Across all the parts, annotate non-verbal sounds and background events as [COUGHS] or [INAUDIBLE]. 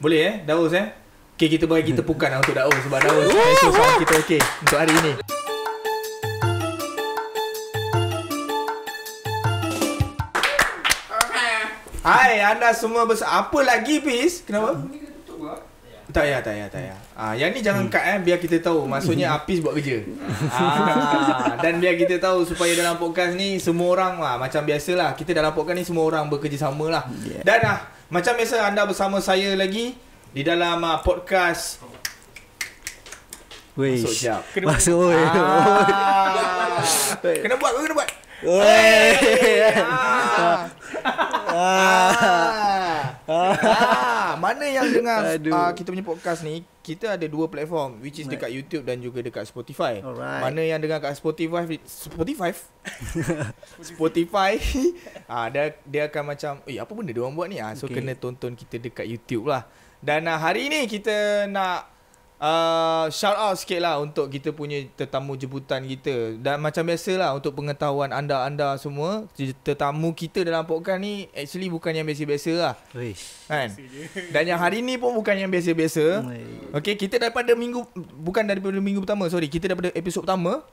Boleh eh, Daus eh. Okay, kita bagi kita pukan untuk Daus sebab Daus special so kita okay untuk hari ini. Hai, anda semua bersama. Apa lagi, Peace? Kenapa? Tak ya, tak ya, tak payah. Ah, yang ni jangan hmm. cut eh, biar kita tahu. Maksudnya Apis [LAUGHS] buat kerja. Ah, dan biar kita tahu supaya dalam podcast ni semua orang lah. Macam biasalah, kita dalam podcast ni semua orang bekerjasama lah. Yeah. Dan ah, macam biasa anda bersama saya lagi di dalam ah, podcast... Wish. Masuk jap. Kena, ah. kena buat, kena buat. Wey. Ah. Ah. Ah. Ah, mana yang dengar uh, kita punya podcast ni kita ada dua platform which is right. dekat YouTube dan juga dekat Spotify. Alright. Mana yang dengar kat Spotify Spotify [LAUGHS] Spotify [LAUGHS] ah dia dia akan macam eh apa benda dia orang buat ni ah so okay. kena tonton kita dekat YouTube lah. Dan uh, hari ni kita nak uh, shout out sikit lah untuk kita punya tetamu jemputan kita. Dan macam biasa lah untuk pengetahuan anda-anda semua, tetamu kita dalam podcast ni actually bukan yang biasa-biasa lah. Kan? Dan yang hari ni pun bukan yang biasa-biasa. Okay, kita daripada minggu, bukan daripada minggu pertama, sorry. Kita daripada episod pertama,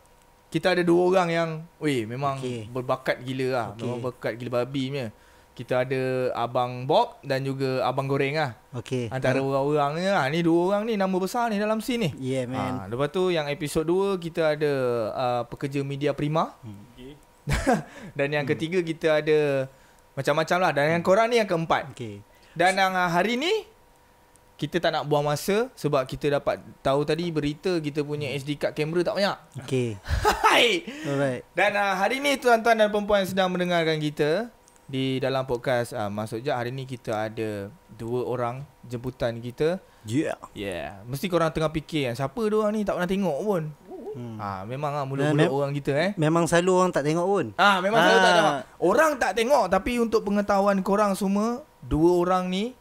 kita ada dua orang yang, weh, memang okay. berbakat gila lah. Okay. Memang berbakat gila babi punya kita ada abang Bob dan juga abang Goreng lah. Okay. Antara yeah. orang-orang ni lah. Ni dua orang ni nama besar ni dalam scene ni. Yeah man. Ha, lepas tu yang episod 2 kita ada uh, pekerja media Prima. Hmm. Okey. [LAUGHS] dan yang hmm. ketiga kita ada macam-macam lah. Dan yang hmm. korang ni yang keempat. Okey. Dan yang hari ni kita tak nak buang masa sebab kita dapat tahu tadi berita kita punya hmm. SD card kamera tak banyak. Okey. [LAUGHS] Alright. Dan uh, hari ni tuan-tuan dan puan yang sedang mendengarkan kita di dalam podcast uh, ah, Masuk je hari ni kita ada dua orang jemputan kita. Yeah. Yeah. Mesti korang tengah fikir kan siapa dua orang ni tak pernah tengok pun. Hmm. Ah ha, memang ah mula Mem- orang kita eh. Memang selalu orang tak tengok pun. Ah ha, memang ha. selalu tak ah. tengok. Orang tak tengok tapi untuk pengetahuan korang semua, dua orang ni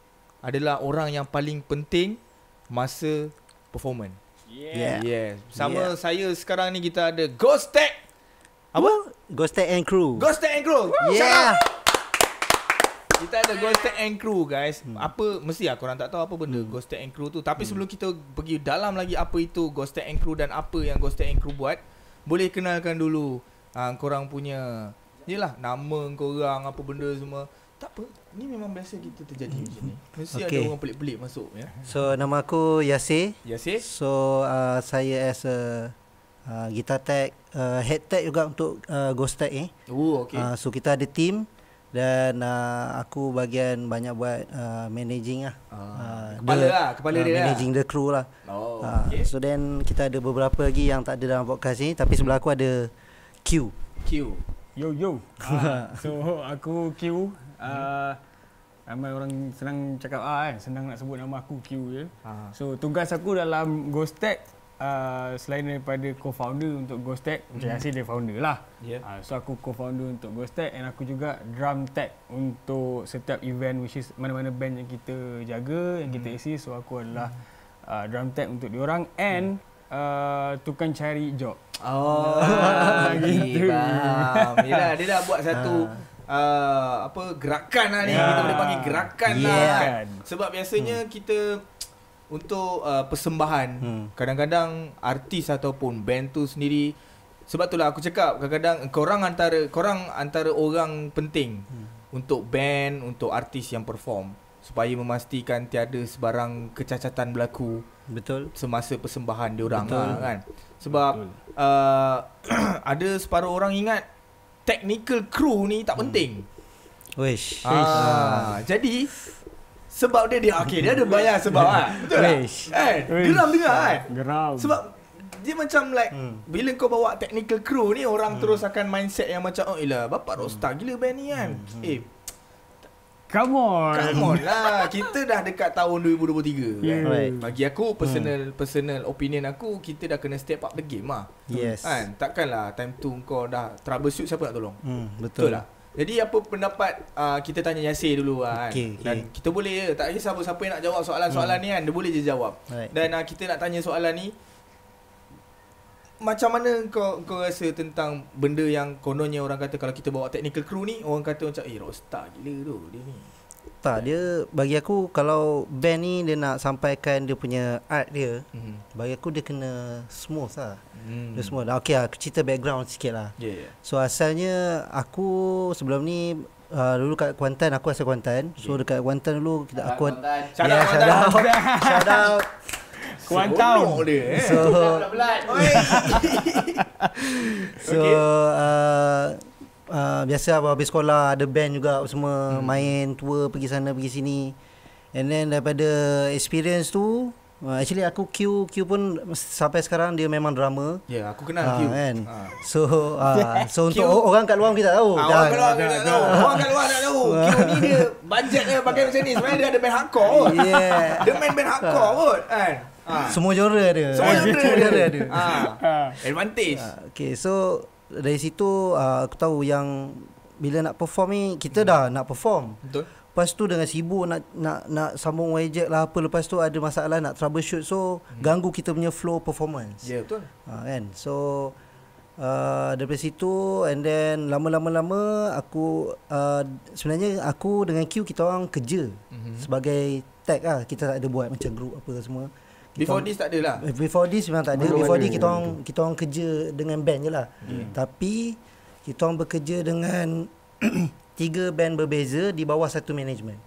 adalah orang yang paling penting masa performance. Yeah. Yeah. Sama yeah. saya sekarang ni kita ada Ghost Tech. Apa? Ghost Tech and Crew. Ghost Tech and Crew. Yeah. Shout kita ada Ghost Tech and Crew guys hmm. Apa Mesti lah korang tak tahu Apa benda hmm. Ghost Tech and Crew tu Tapi hmm. sebelum kita Pergi dalam lagi Apa itu Ghost Tech and Crew Dan apa yang Ghost Tech and Crew buat Boleh kenalkan dulu uh, Korang punya Yelah Nama korang Apa benda semua Tak apa Ni memang biasa kita terjadi hmm. macam ni hmm. Mesti okay. ada orang pelik-pelik masuk ya. So nama aku Yase. Yase. So uh, Saya as a Uh, guitar tag uh, Head tag juga untuk uh, Ghost tag ni eh. Oh okay uh, So kita ada team dan uh, aku bagian banyak buat uh, managing lah. Ah, uh, kepala the, lah, kepala uh, dia lah. Managing lah. the crew lah. Oh, uh, okay. So then kita ada beberapa lagi yang tak ada dalam podcast ni tapi sebelah aku ada Q. Q. Yo yo. Uh, [LAUGHS] so aku Q. Uh, ramai orang senang cakap ah kan, senang nak sebut nama aku Q je. Ya. Uh. So tugas aku dalam Ghost Tech Ah, selain daripada co-founder untuk Ghost Tech, macam mm dia founder lah. Yeah. Uh, so aku co-founder untuk Ghost Tech and aku juga drum tech untuk setiap event which is mana-mana band yang kita jaga, yang mm kita hmm. isi. So aku adalah uh, drum tech untuk diorang and mm. Uh, tukang cari job. Oh, [LAUGHS] gitu. Okay, Yelah, dia dah buat satu uh, apa gerakan lah ni. Yeah. Kita boleh panggil gerakan yeah. lah. Kan. Sebab biasanya hmm. kita untuk uh, persembahan hmm. kadang-kadang artis ataupun band tu sendiri sebab tu lah aku cakap kadang-kadang korang antara korang antara orang penting hmm. untuk band untuk artis yang perform supaya memastikan tiada sebarang kecacatan berlaku betul semasa persembahan diorang betul. Lah, kan sebab betul. Uh, [CLEARS THROAT] ada separuh orang ingat technical crew ni tak hmm. penting hmm. wish ah, ah. jadi sebab dia dia okey dia ada bayar sebab ah. Betul lah. Eh, geram dengar ah. Eh. Geram. Sebab dia macam like hmm. bila kau bawa technical crew ni orang hmm. terus akan mindset yang macam oh ila bapak hmm. gila band ni kan. Hmm. Eh. Come on. Come on lah. kita dah dekat tahun 2023. Kan. Yeah. Kan? Right. Bagi aku hmm. personal hmm. personal opinion aku kita dah kena step up the game lah. Yes. Kan? Takkanlah time tu kau dah troubleshoot siapa nak tolong. Hmm, betul. betul lah. Jadi apa pendapat uh, kita tanya Yasir dulu ah, kan. Okay, okay. Dan kita boleh tak kisah siapa yang nak jawab soalan-soalan hmm. ni kan dia boleh je jawab. Right. Dan uh, kita nak tanya soalan ni macam mana kau kau rasa tentang benda yang kononnya orang kata kalau kita bawa technical crew ni orang kata macam eh rockstar gila tu dia ni. Tak, dia bagi aku kalau band ni dia nak sampaikan dia punya art dia mm Bagi aku dia kena smooth lah mm. Dia smooth, okay lah aku cerita background sikit lah yeah, yeah. So asalnya aku sebelum ni uh, dulu kat Kuantan, aku asal Kuantan So yeah. dekat Kuantan dulu kita aku Shout out Kuantan Shout out Kuantan Kuantan So, so, so, so, so, so, uh, biasa lah habis sekolah ada band juga semua hmm. main tour pergi sana pergi sini and then daripada experience tu uh, actually aku Q Q pun sampai sekarang dia memang drama ya yeah, aku kenal uh, Q kan so uh, [LAUGHS] so untuk Q. orang kat luar kita tahu ah, orang kat luar kita tahu [LAUGHS] orang kat luar tak tahu Q ni dia bajet dia pakai macam ni sebenarnya dia ada band hardcore yeah. [LAUGHS] dia main band hardcore kot kan Ha. Semua genre ada. Semua genre, ada. Ha. Advantage. Ha. Okay, so dari situ uh, aku tahu yang bila nak perform ni kita hmm. dah nak perform. Betul. Lepas tu dengan sibuk nak nak nak sambung wajet lah apa lepas tu ada masalah nak troubleshoot so hmm. ganggu kita punya flow performance. Ya yeah, betul. Uh, kan. So Uh, daripada situ and then lama-lama-lama aku uh, sebenarnya aku dengan Q kita orang kerja mm-hmm. sebagai tech lah kita tak ada buat macam group apa semua Before this tak lah. Before this memang tak ada. Before this kita orang kita orang kerja dengan band je lah. Hmm. Tapi kita orang bekerja dengan [CLEARS THROAT] tiga band berbeza di bawah satu management.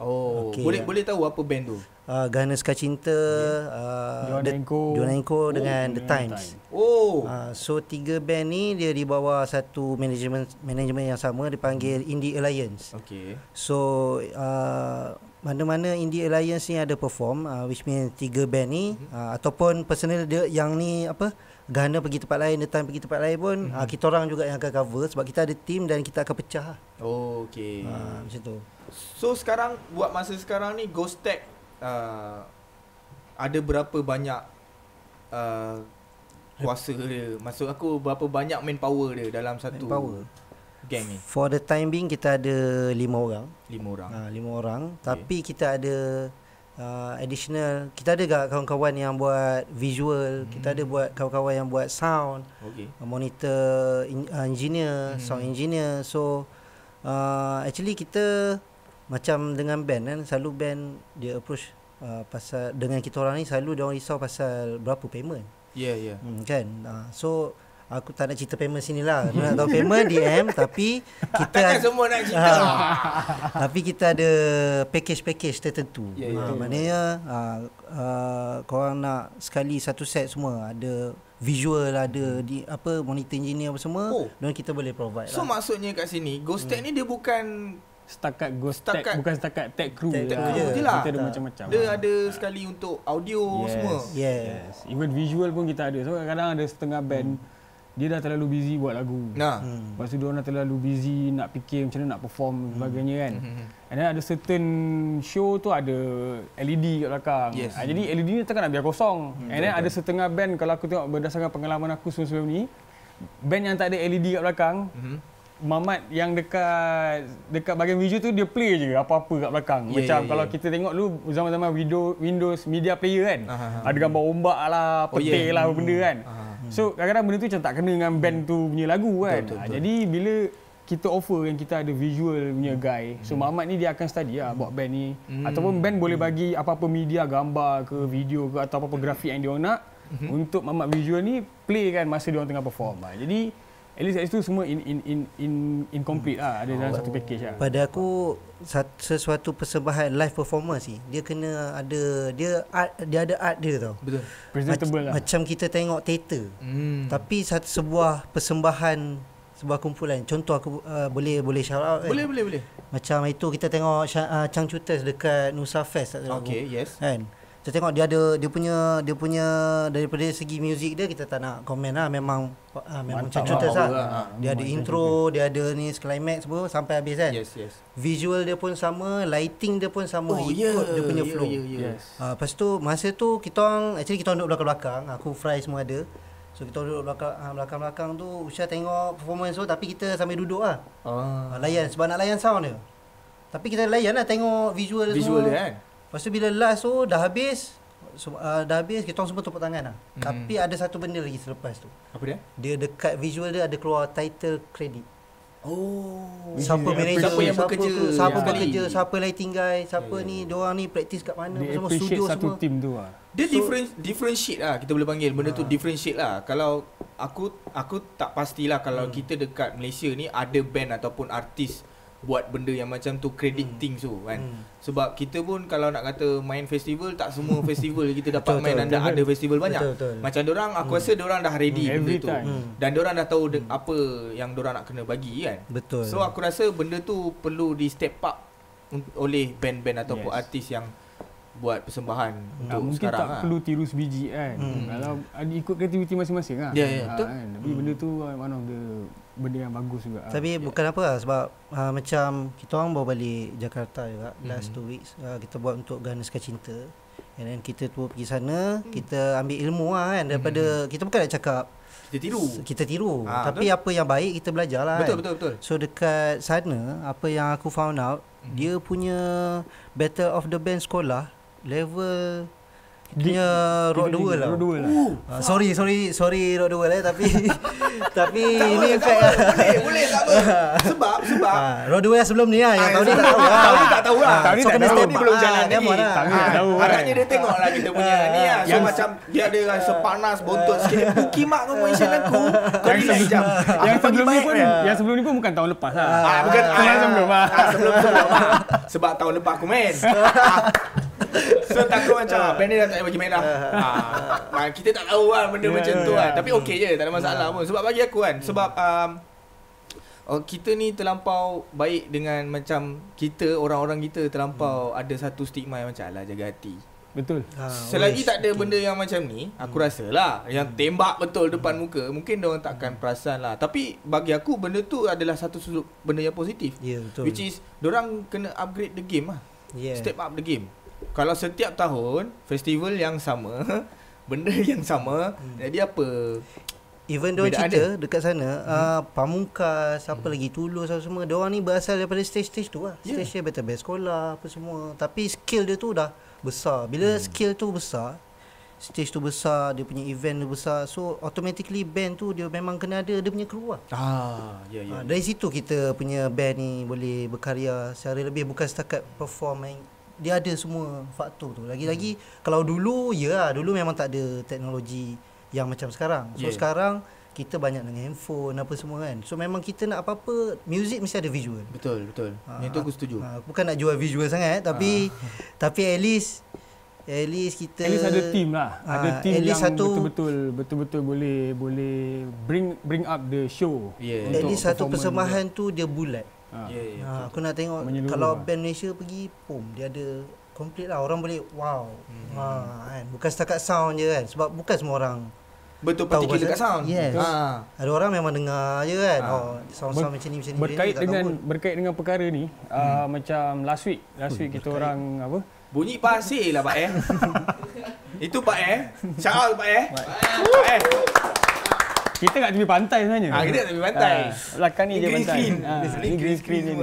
Oh, okay. boleh boleh tahu apa band tu? uh, Gunners Ka Cinta yeah. uh, Johan Enko oh, dengan The Times. Time. Oh. Uh, so tiga band ni dia di bawah satu management management yang sama dipanggil hmm. Indie Alliance. Okay. So uh, mana-mana Indie Alliance ni ada perform uh, which means tiga band ni mm-hmm. uh, ataupun personal dia yang ni apa Gana pergi tempat lain, The Times pergi tempat lain pun hmm uh, kita orang juga yang akan cover sebab kita ada team dan kita akan pecah. Oh, okay. Uh, macam tu. So sekarang buat masa sekarang ni Ghost Tech uh, ada berapa banyak uh, kuasa dia maksud aku berapa banyak main power dia dalam satu manpower. gang ni for the time being kita ada lima orang Lima orang ha uh, orang okay. tapi kita ada uh, additional kita ada gak kawan-kawan yang buat visual hmm. kita ada buat kawan-kawan yang buat sound okay. Uh, monitor in, uh, engineer hmm. sound engineer so uh, actually kita macam dengan band kan selalu band dia approach uh, pasal dengan kita orang ni selalu dia orang risau pasal berapa payment. Ya yeah, ya. Yeah. Hmm, kan. Uh, so aku tak nak cerita payment sini lah. nak tahu payment DM tapi kita ada, semua nak cerita. Uh, tapi kita ada package-package tertentu. Yeah, ya, ya, yeah, uh, yeah. Maknanya uh, uh, korang nak sekali satu set semua ada visual ada hmm. di apa monitor engineer apa semua oh. dan kita boleh provide so, lah. So maksudnya kat sini Ghost hmm. Tech ni dia bukan setakat ghost setakat bukan setakat tech crew tag lah. je lah. Kita ada macam-macam. Dia ada tak. sekali untuk audio yes. semua. Yes. yes. Even visual pun kita ada. So kadang-kadang ada setengah band hmm. dia dah terlalu busy buat lagu. Nah. Hmm. Lepas dia orang terlalu busy nak fikir macam mana nak perform hmm. sebagainya kan. Hmm, hmm, hmm. And then ada certain show tu ada LED kat belakang. Yes. Ah, jadi LED ni takkan nak biar kosong. Hmm. And then okay. ada setengah band kalau aku tengok berdasarkan pengalaman aku sebelum-sebelum ni band yang tak ada LED kat belakang hmm. Mamat yang dekat dekat bahagian visual tu dia play je apa-apa kat belakang. Yeah, Macam yeah, kalau yeah. kita tengok lu zaman-zaman Windows, Windows Media Player kan. uh Ada gambar ombak lah, petir oh, yeah. lah hmm. benda kan. uh So kadang-kadang benda tu macam tak kena dengan band hmm. tu punya lagu kan. Betul, betul, ha, betul. jadi bila kita offer yang kita ada visual punya hmm. guy. So hmm. Mamat ni dia akan study lah buat band ni. Hmm. Ataupun band boleh hmm. bagi apa-apa media gambar ke video ke atau apa-apa grafik yang dia nak. Hmm. Untuk Mamat visual ni play kan masa dia orang tengah perform. Ha, jadi At least at semua in in in in incomplete hmm. lah ada dalam satu package lah. Pada aku sesuatu persembahan live performance ni dia kena ada dia art dia ada art dia tau. Betul. Presentable Mac- lah. Macam kita tengok teater. Hmm. Tapi satu sebuah persembahan sebuah kumpulan. Contoh aku uh, boleh boleh shout out. Kan? Boleh kan? boleh boleh. Macam itu kita tengok uh, Chang Chuters dekat Nusa Fest. Okay, Okey, yes. Kan? saya tengok dia ada dia punya dia punya daripada segi muzik dia kita tak nak komen lah memang ha, memang cacut lah. lah. Ah, dia ada intro, dia ada ni climax semua sampai habis kan. Yes, yes. Visual dia pun sama, lighting dia pun sama oh, ikut yeah, dia punya yeah, flow. Yeah, yeah, yeah. Yes. Ha, lepas tu masa tu kita orang actually kita orang duduk belakang-belakang, aku fry semua ada. So kita orang duduk belakang-belakang tu Usha tengok performance tu tapi kita sambil duduk lah. Ah. Ha, layan sebab nak layan sound dia. Tapi kita layan lah tengok visual, visual semua. dia Eh? Lepas tu bila last tu oh, dah habis uh, Dah habis kita semua tepuk tangan lah mm Tapi ada satu benda lagi selepas tu Apa dia? Dia dekat visual dia ada keluar title credit Oh Siapa yeah. manager Siapa yang bekerja Siapa yeah. bekerja Siapa lighting tinggal? Siapa yeah. ni Diorang ni praktis kat mana semua Studio satu semua team tu lah. Dia so, different differentiate lah Kita boleh panggil Benda uh. tu ah. differentiate lah Kalau Aku Aku tak pastilah Kalau hmm. kita dekat Malaysia ni Ada band ataupun artis hmm buat benda yang macam tu credit hmm. things tu kan hmm. sebab kita pun kalau nak kata main festival tak semua [LAUGHS] festival kita dapat main dan ada festival banyak betul, betul. macam orang aku hmm. rasa orang dah ready hmm. benda tu hmm. dan orang dah tahu hmm. apa yang orang nak kena bagi kan betul so aku rasa benda tu perlu di step up oleh band-band ataupun yes. artis yang buat persembahan hmm. untuk mungkin sekarang mungkin tak ha. perlu tiru sebiji kan hmm. kalau ah, ikut kreativiti masing-masing lah yeah, yeah, kan, betul? Ah, kan tapi hmm. benda tu mana? of benda yang bagus juga tapi uh, bukan yeah. apa lah sebab uh, macam kita orang bawa balik Jakarta juga mm last mm-hmm. two weeks uh, kita buat untuk Ganes Cinta and then kita tu pergi sana mm. kita ambil ilmu lah kan daripada mm kita bukan nak cakap kita tiru kita tiru ha, tapi betul. apa yang baik kita belajar lah betul, kan. betul betul betul so dekat sana apa yang aku found out mm dia punya battle of the band sekolah level Kira Rock 2 lah. Rock 2 lah. Uh. Ah, sorry, sorry, sorry Rock 2 lah tapi [LAUGHS] tapi ini effect lah. Boleh, boleh tak apa. [LAUGHS] Sebab, sebab. Uh, Rock 2 sebelum ni lah. Yang ah, tahun ni tak tahu lah. Tahun ni tak tahu lah. Ah, tahun ni lah. tak tahu. Tahun ni belum jalan lagi. Tahun ni tak tahu. Harapnya dia tengok lah kita punya ni lah. So macam dia ada rasa panas, bontot sikit. Buki [LAUGHS] mak kan, kau pun isyan aku. Kau bila Yang sebelum ni pun, yang sebelum ni pun bukan tahun lepas lah. Bukan tahun lah. sebelum lah. Sebab tahun lepas aku main. So takut macam ah, Band dia dah tak payah bagi merah ha, ah. ah, Kita tak tahu lah Benda yeah, macam tu yeah. kan ya. Tapi okey je Tak ada masalah ya. pun Sebab bagi aku kan hmm. Sebab um, Oh, kita ni terlampau baik dengan macam kita orang-orang kita terlampau hmm. ada satu stigma yang macam lah jaga hati. Betul. Ha, oh, Selagi tak ada benda yang macam ni, aku hmm. lah yang hmm. tembak betul depan hmm. muka, mungkin dia orang takkan hmm. perasan lah. Tapi bagi aku benda tu adalah satu sudut benda yang positif. Ya, yeah, betul. Which is dia orang kena upgrade the game lah. Yeah. Step up the game kalau setiap tahun festival yang sama, [LAUGHS] benda yang sama, hmm. jadi apa? Even though cerita dekat sana, hmm. uh, Pamungkas, apa hmm. lagi, Tulus apa semua, diorang ni berasal daripada stage-stage tu lah. Yeah. Stage dia better best sekolah apa semua. Tapi skill dia tu dah besar. Bila hmm. skill tu besar, stage tu besar, dia punya event tu besar. So automatically band tu dia memang kena ada dia punya crew lah. Ah, yeah, ya, ya, yeah. Uh, dari situ kita punya band ni boleh berkarya secara lebih bukan setakat perform main, dia ada semua faktor tu. Lagi-lagi hmm. kalau dulu ya dulu memang tak ada teknologi yang macam sekarang. So yeah. sekarang kita banyak dengan handphone apa semua kan. So memang kita nak apa-apa music mesti ada visual. Betul, betul. Ha, ah, itu aku setuju. Ha, bukan nak jual visual sangat tapi ha. tapi at least at least kita at least ada team lah. Ha, ada team yang betul-betul betul-betul boleh boleh bring bring up the show. Yeah. At least satu persembahan tu dia bulat. Ha. Yeah, yeah, aku nak tengok Menyeluruh kalau lah. band Malaysia pergi pom dia ada complete lah orang boleh wow. Mm-hmm. Ha kan bukan setakat sound je kan sebab bukan semua orang betul tahu particular kat sound. Yes. Ha. Ada orang memang dengar je kan. Ha. Oh sound sound Ber- macam ni macam ni. Berkait dengan berkait dengan perkara ni hmm. uh, macam last week last week hmm, kita berkait. orang apa? Bunyi pasir lah Pak eh. [LAUGHS] Itu Pak eh. Shout Pak eh. Pak eh. Kita kat tepi pantai sebenarnya. Ha, kita kat tepi pantai. Ha, ah, belakang ni je pantai. Green Ha, ah, green, green screen ni.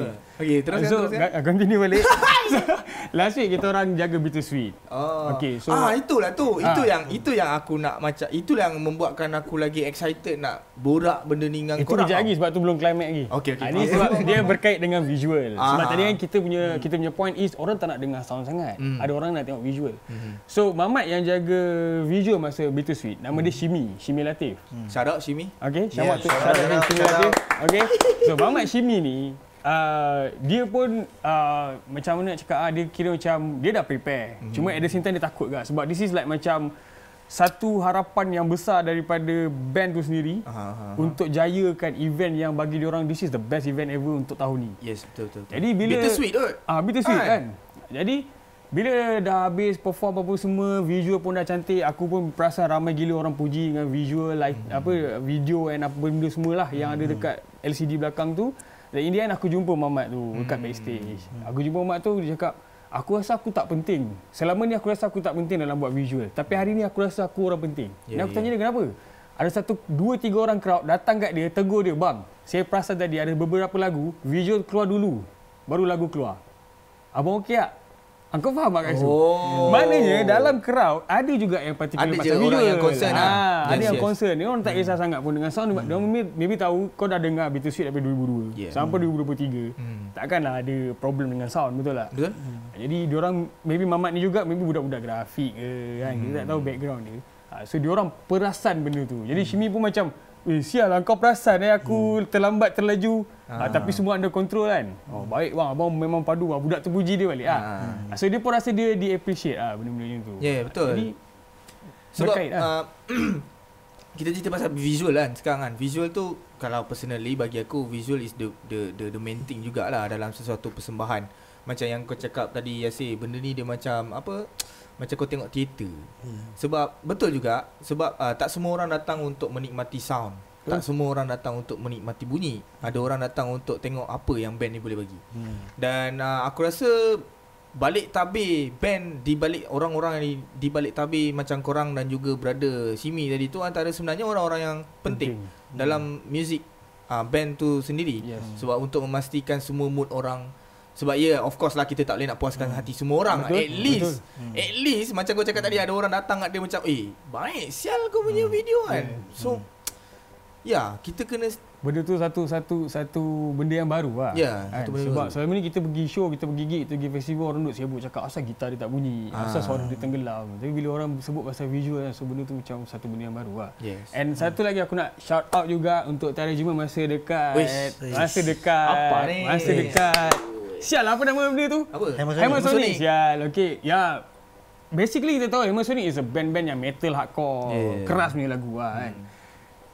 Okay, terus so, ya, terus ya. Continue balik. so, [LAUGHS] [LAUGHS] last week kita orang jaga bittersweet. Oh. Okay, so. Ah, itulah tu. Ha. Itu yang itu yang aku nak macam, itulah yang membuatkan aku lagi excited nak borak benda ni dengan korang. Itu kejap lagi sebab tu belum climax lagi. Okay, okay. Ha, ah, ini sebab dia berkait dengan visual. Aha. Sebab tadi kan kita punya hmm. kita punya point is orang tak nak dengar sound sangat. Hmm. Ada orang nak tengok visual. Hmm. So, Mamat yang jaga visual masa sweet nama hmm. dia Shimi. Shimi Latif. Hmm. Shout Shimi. Okay, yeah, shout out Shimi Latif. Okay, so Mamat Shimi ni Uh, dia pun uh, macam mana nak cakap uh, dia kira macam dia dah prepare. Mm-hmm. Cuma ada the same dia takut juga sebab this is like macam satu harapan yang besar daripada band tu sendiri aha, aha, untuk jayakan event yang bagi dia orang this is the best event ever untuk tahun ni. Yes, betul betul. betul. Jadi bila bitter sweet ah uh, bitter sweet kan? kan. Jadi bila dah habis perform apa semua, visual pun dah cantik, aku pun perasan ramai gila orang puji dengan visual like mm-hmm. apa video and apa benda semualah mm-hmm. yang ada hmm. dekat LCD belakang tu. Dan in the end aku jumpa Mamat tu dekat hmm. backstage. Aku jumpa Mamat tu dia cakap Aku rasa aku tak penting. Selama ni aku rasa aku tak penting dalam buat visual. Tapi hari ni aku rasa aku orang penting. Yeah, Dan aku ya. tanya yeah. dia kenapa? Ada satu, dua, tiga orang crowd datang kat dia, tegur dia. Bang, saya perasan tadi ada beberapa lagu, visual keluar dulu. Baru lagu keluar. Abang okey tak? Kau faham tak Kaisu? Oh. Maknanya dalam crowd ada juga yang particular ada macam ni. Ada yang concern ha. Ha. Yes, ada yang concern. Dia orang tak kisah hmm. sangat pun dengan sound. Hmm. Dia orang maybe, tahu kau dah dengar Bittersweet daripada 2002 yeah. sampai hmm. 2023. Hmm. Takkanlah ada problem dengan sound betul tak? Betul. Hmm. Jadi dia orang maybe mamat ni juga maybe budak-budak grafik ke kan. Hmm. Kita tak tahu hmm. background dia. Ah, so dia orang perasan benda tu. Jadi hmm. Shimi pun macam Eh, sial lah, kau perasan eh aku hmm. terlambat terlaju. Ha. Ha, tapi semua under control kan. Oh, hmm. baik bang, abang memang padu. Lah. Budak terpuji dia balik ah. Ha. Ha. So dia pun rasa dia di appreciate ah benda-benda macam tu. Ya, yeah, betul. Jadi sebab berkait, uh, [CLEARS THROAT] kita cerita pasal visual kan sekarang kan. Visual tu kalau personally bagi aku visual is the the the, the main thing jugaklah dalam sesuatu persembahan. Macam yang kau cakap tadi Yasir, benda ni dia macam apa? macam kau tengok teater. Hmm. Sebab betul juga sebab uh, tak semua orang datang untuk menikmati sound. Hmm. Tak semua orang datang untuk menikmati bunyi. Ada orang datang untuk tengok apa yang band ni boleh bagi. Hmm. Dan uh, aku rasa balik tabir band di balik orang-orang yang di balik tabir macam korang dan juga brother Simi tadi tu antara sebenarnya orang-orang yang penting hmm. dalam hmm. music uh, band tu sendiri. Yes. Sebab untuk memastikan semua mood orang sebab ya yeah, of course lah kita tak boleh nak puaskan hmm. hati semua orang betul? At least betul. Hmm. At least macam kau cakap tadi ada orang datang kat dia macam Eh baik sial kau punya hmm. video kan yeah. Hmm. So hmm. Ya yeah, kita kena Benda tu satu satu satu benda yang baru lah Ya yeah, kan? Sebab baru. selama ni kita pergi show, kita pergi gig, kita pergi festival Orang duduk sibuk cakap asal gitar dia tak bunyi ah. Asal suara dia tenggelam Tapi bila orang sebut pasal visual kan, So benda tu macam satu benda yang baru lah yes. And hmm. satu lagi aku nak shout out juga untuk Tarajima masa dekat Wish. Masa dekat Apa Masa dekat Sial apa nama benda tu? Apa? Hammer Sonic. Sonic. Sial. Okey. Ya. Yeah. Basically kita tahu Hammer Sonic is a band-band yang metal hardcore. Yeah. Keras punya lagu lah kan. Hmm.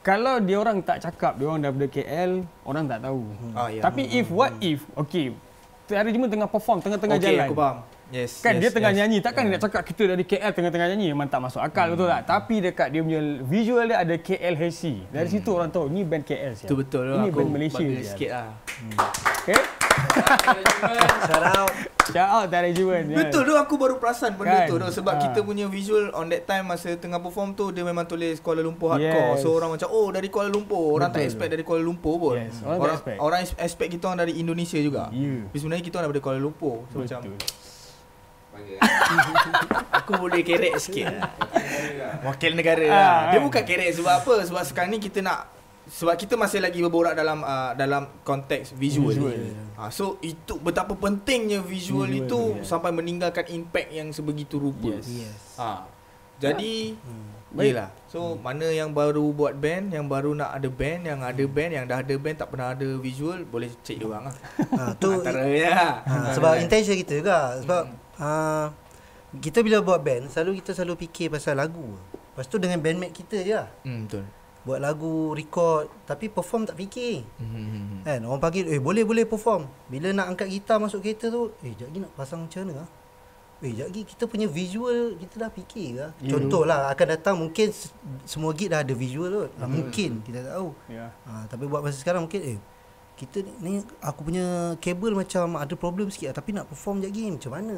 Kalau dia orang tak cakap dia orang daripada KL, orang tak tahu. Hmm. Ah, yeah. Tapi hmm. if what hmm. if? Okey. Hari Jumaat tengah perform, tengah-tengah okay, jalan. Okey, aku faham. Yes. Kan yes, dia tengah yes. nyanyi. Takkan yeah. Hmm. nak cakap kita dari KL tengah-tengah nyanyi memang tak masuk akal mm. betul tak? Hmm. Tapi dekat dia punya visual dia ada Hesi Dari mm. situ orang tahu ni band KL siap. Itu betul lah. Ini band Malaysia. Bagi sikitlah. Hmm. Shout out. Shout out dari Jiwan. Yes. Betul tu aku baru perasan benda kan? tu tu sebab ha. kita punya visual on that time masa tengah perform tu dia memang tulis Kuala Lumpur hardcore. Yes. So orang macam oh dari Kuala Lumpur. Orang tak expect dari Kuala Lumpur pun. Yes. Orang, orang, expect. orang expect kita orang dari Indonesia juga. Yeah. sebenarnya kita orang daripada Kuala Lumpur. So Betul. macam [LAUGHS] aku boleh kerek sikit Wakil negara ah, lah. Dia bukan kerek sebab apa Sebab sekarang ni kita nak Sebab kita masih lagi berborak dalam uh, Dalam konteks visual, visual ni yeah. uh, So itu betapa pentingnya visual, visual itu yeah. Sampai meninggalkan impact yang sebegitu rupa yes. uh, Jadi hmm. Baiklah So hmm. mana yang baru buat band Yang baru nak ada band Yang ada hmm. band Yang dah ada band Tak pernah ada visual Boleh check dia orang lah ha, tu [LAUGHS] Antaranya lah. i- Sebab intention kita juga Sebab hmm. Ah, kita bila buat band selalu kita selalu fikir pasal lagu. Lepas tu dengan bandmate kita je lah. Hmm betul. Buat lagu, record tapi perform tak fikir. Hmm, hmm, hmm, hmm. Kan orang panggil eh boleh boleh perform. Bila nak angkat gitar masuk kereta tu, eh jap nak pasang macam mana lah. Eh jap kita punya visual kita dah fikir lah. Yeah. lah, akan datang mungkin semua gig dah ada visual tu. Ah, hmm. Mungkin kita tak tahu. Yeah. Ya. Ha, tapi buat masa sekarang mungkin eh kita ni, ni aku punya kabel macam ada problem sikit lah. tapi nak perform jap lagi macam mana?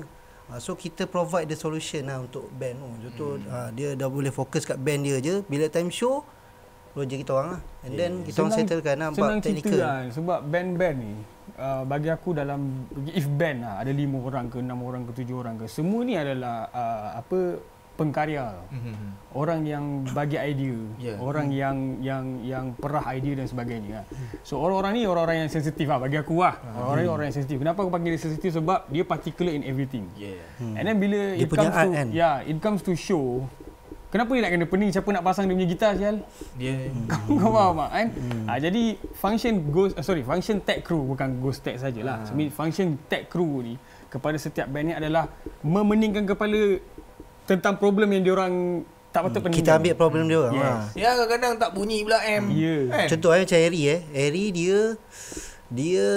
Ah, so kita provide the solution lah untuk band oh, Contoh hmm. uh, dia dah boleh fokus kat band dia je Bila time show Roger kita orang lah And yeah. then kita orang settlekan lah Senang cerita lah Sebab band-band ni uh, Bagi aku dalam If band lah Ada lima orang ke enam orang ke tujuh orang ke Semua ni adalah uh, Apa pengkarya mm-hmm. orang yang bagi idea yeah. orang mm-hmm. yang yang yang perah idea dan sebagainya mm-hmm. so orang-orang ni orang-orang yang sensitif lah bagi aku lah orang-orang ah. mm. orang yang sensitif kenapa aku panggil dia sensitif sebab dia particular in everything yeah. Hmm. and then bila dia it comes to kan? yeah it comes to show Kenapa dia nak kena pening siapa nak pasang dia punya gitar sial? Dia yeah. kau, hmm. [LAUGHS] kau faham tak kan? Hmm. Ha, jadi function ghost uh, ah, sorry function tech crew bukan ghost tech sajalah. Hmm. So, function tech crew ni kepada setiap band ni adalah memeningkan kepala tentang problem yang diorang tak patut hmm, pening. Kita ambil problem dia orang. Yes. Lah. Ya kadang-kadang tak bunyi pula M. Hmm. Yeah. Kan? Contoh eh, macam Harry eh. Harry dia dia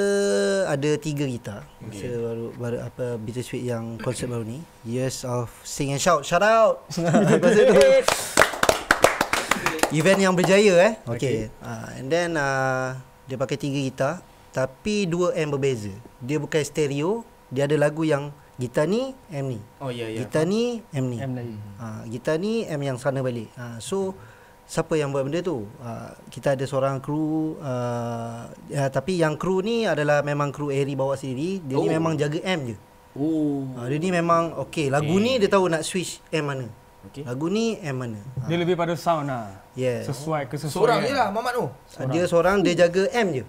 ada tiga kita Okay. Masa baru, baru apa sweet yang konsep baru ni. Years of Sing and Shout. Shout out. Masa [LAUGHS] tu. Event yang berjaya eh. Okay. okay. Uh, ah, and then uh, dia pakai tiga kita. Tapi dua M berbeza. Dia bukan stereo. Dia ada lagu yang Gitar ni M ni. Oh ya yeah, ya. Yeah. Gitar ni M ni. M ha, gitar ni M yang sana balik. Ha, so siapa yang buat benda tu? Ha, kita ada seorang kru uh, ya, tapi yang kru ni adalah memang kru Eri bawa sendiri. Dia oh. ni memang jaga M je. Oh. Ha, dia ni memang okey lagu okay. ni dia tahu nak switch M mana. Okay. Lagu ni M mana. Ha. Dia lebih pada sound lah. Yeah. Sesuai ke sesuai. Seorang je lah Mamat tu. Dia seorang dia jaga M je.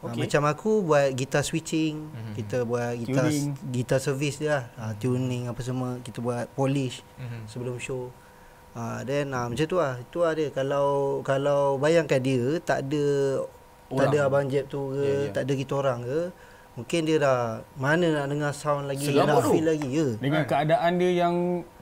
Ah, okay. uh, macam aku buat gitar switching mm-hmm. kita buat gitar tuning. gitar service dia uh, tuning apa semua kita buat polish mm-hmm. sebelum show Uh, then uh, macam tu lah Itu lah Kalau kalau bayangkan dia Tak ada orang. Tak ada Abang Jeb tu ke yeah, yeah. Tak ada kita orang ke Mungkin dia dah Mana nak dengar sound lagi Selama Nak tu. feel lagi ke ya. Dengan kan? keadaan dia yang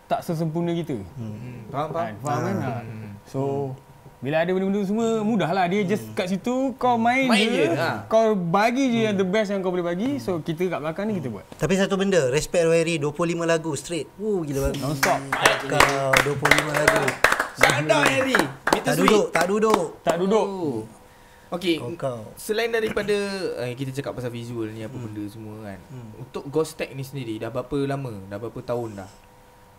Tak sesempurna kita hmm. hmm. Faham, faham. Kan? faham uh. kan uh. So hmm. Bila ada benda-benda semua mudah lah dia hmm. just kat situ kau main, main je, je ha. kau bagi je hmm. yang the best yang kau boleh bagi so kita kat belakang ni kita buat tapi satu benda respect Rory 25 lagu straight wuh gila banget non stop kau 25 lagu sadar Rory tak sweet. duduk tak duduk tak duduk oh. Okay, kau, kau. selain daripada eh, kita cakap pasal visual ni apa hmm. benda semua kan hmm. Untuk Ghost Tech ni sendiri dah berapa lama? Dah berapa tahun dah?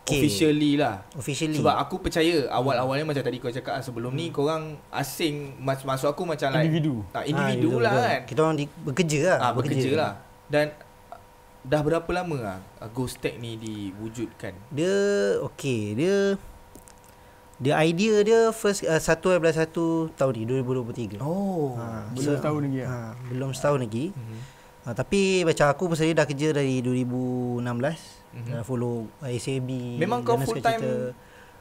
okay. officially lah officially sebab aku percaya awal-awalnya macam tadi kau cakap sebelum hmm. ni kau orang asing masuk aku macam like individu tak ah, individu ha, lah betul. kan kita orang di, bekerja lah ha, bekerja, bekerja lah dan ah, dah berapa lama lah ghost tech ni diwujudkan dia okay dia The idea dia first uh, 1 April 1 tahun ni 2023. Oh, ha, belum so, setahun lagi. Ha, belum setahun lagi. Uh-huh. Ha, tapi macam aku pun sendiri dah kerja dari 2016 mm-hmm. uh, follow ACB memang kau full time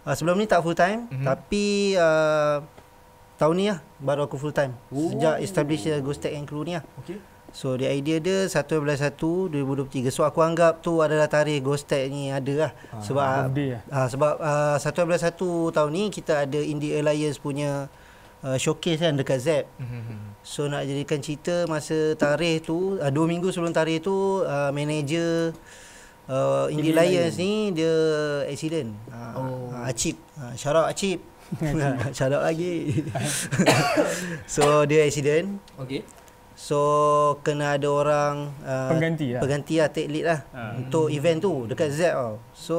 uh, sebelum ni tak full time mm-hmm. tapi uh, tahun ni lah baru aku full time oh. sejak establish uh, Ghost Tech and Crew ni lah okay. so the idea dia satu belas satu dua ribu dua tiga so aku anggap tu adalah tarikh Ghost Tech ni ada lah ah, sebab uh, lah. sebab satu belas satu tahun ni kita ada Indie Alliance punya Uh, showcase kan dekat Zep. Mm-hmm. So nak jadikan cerita masa tarikh tu, 2 uh, minggu sebelum tarikh tu, uh, manager uh, Indy Lions kan? ni dia accident. Ah. Ah, oh. Ah, Acip. Uh, shout out Acip. [LAUGHS] [LAUGHS] shout out lagi. [LAUGHS] so dia accident. Okay. So kena ada orang uh, pengganti lah. Pengganti lah, take lead lah. Uh. Untuk event tu dekat Z tau. So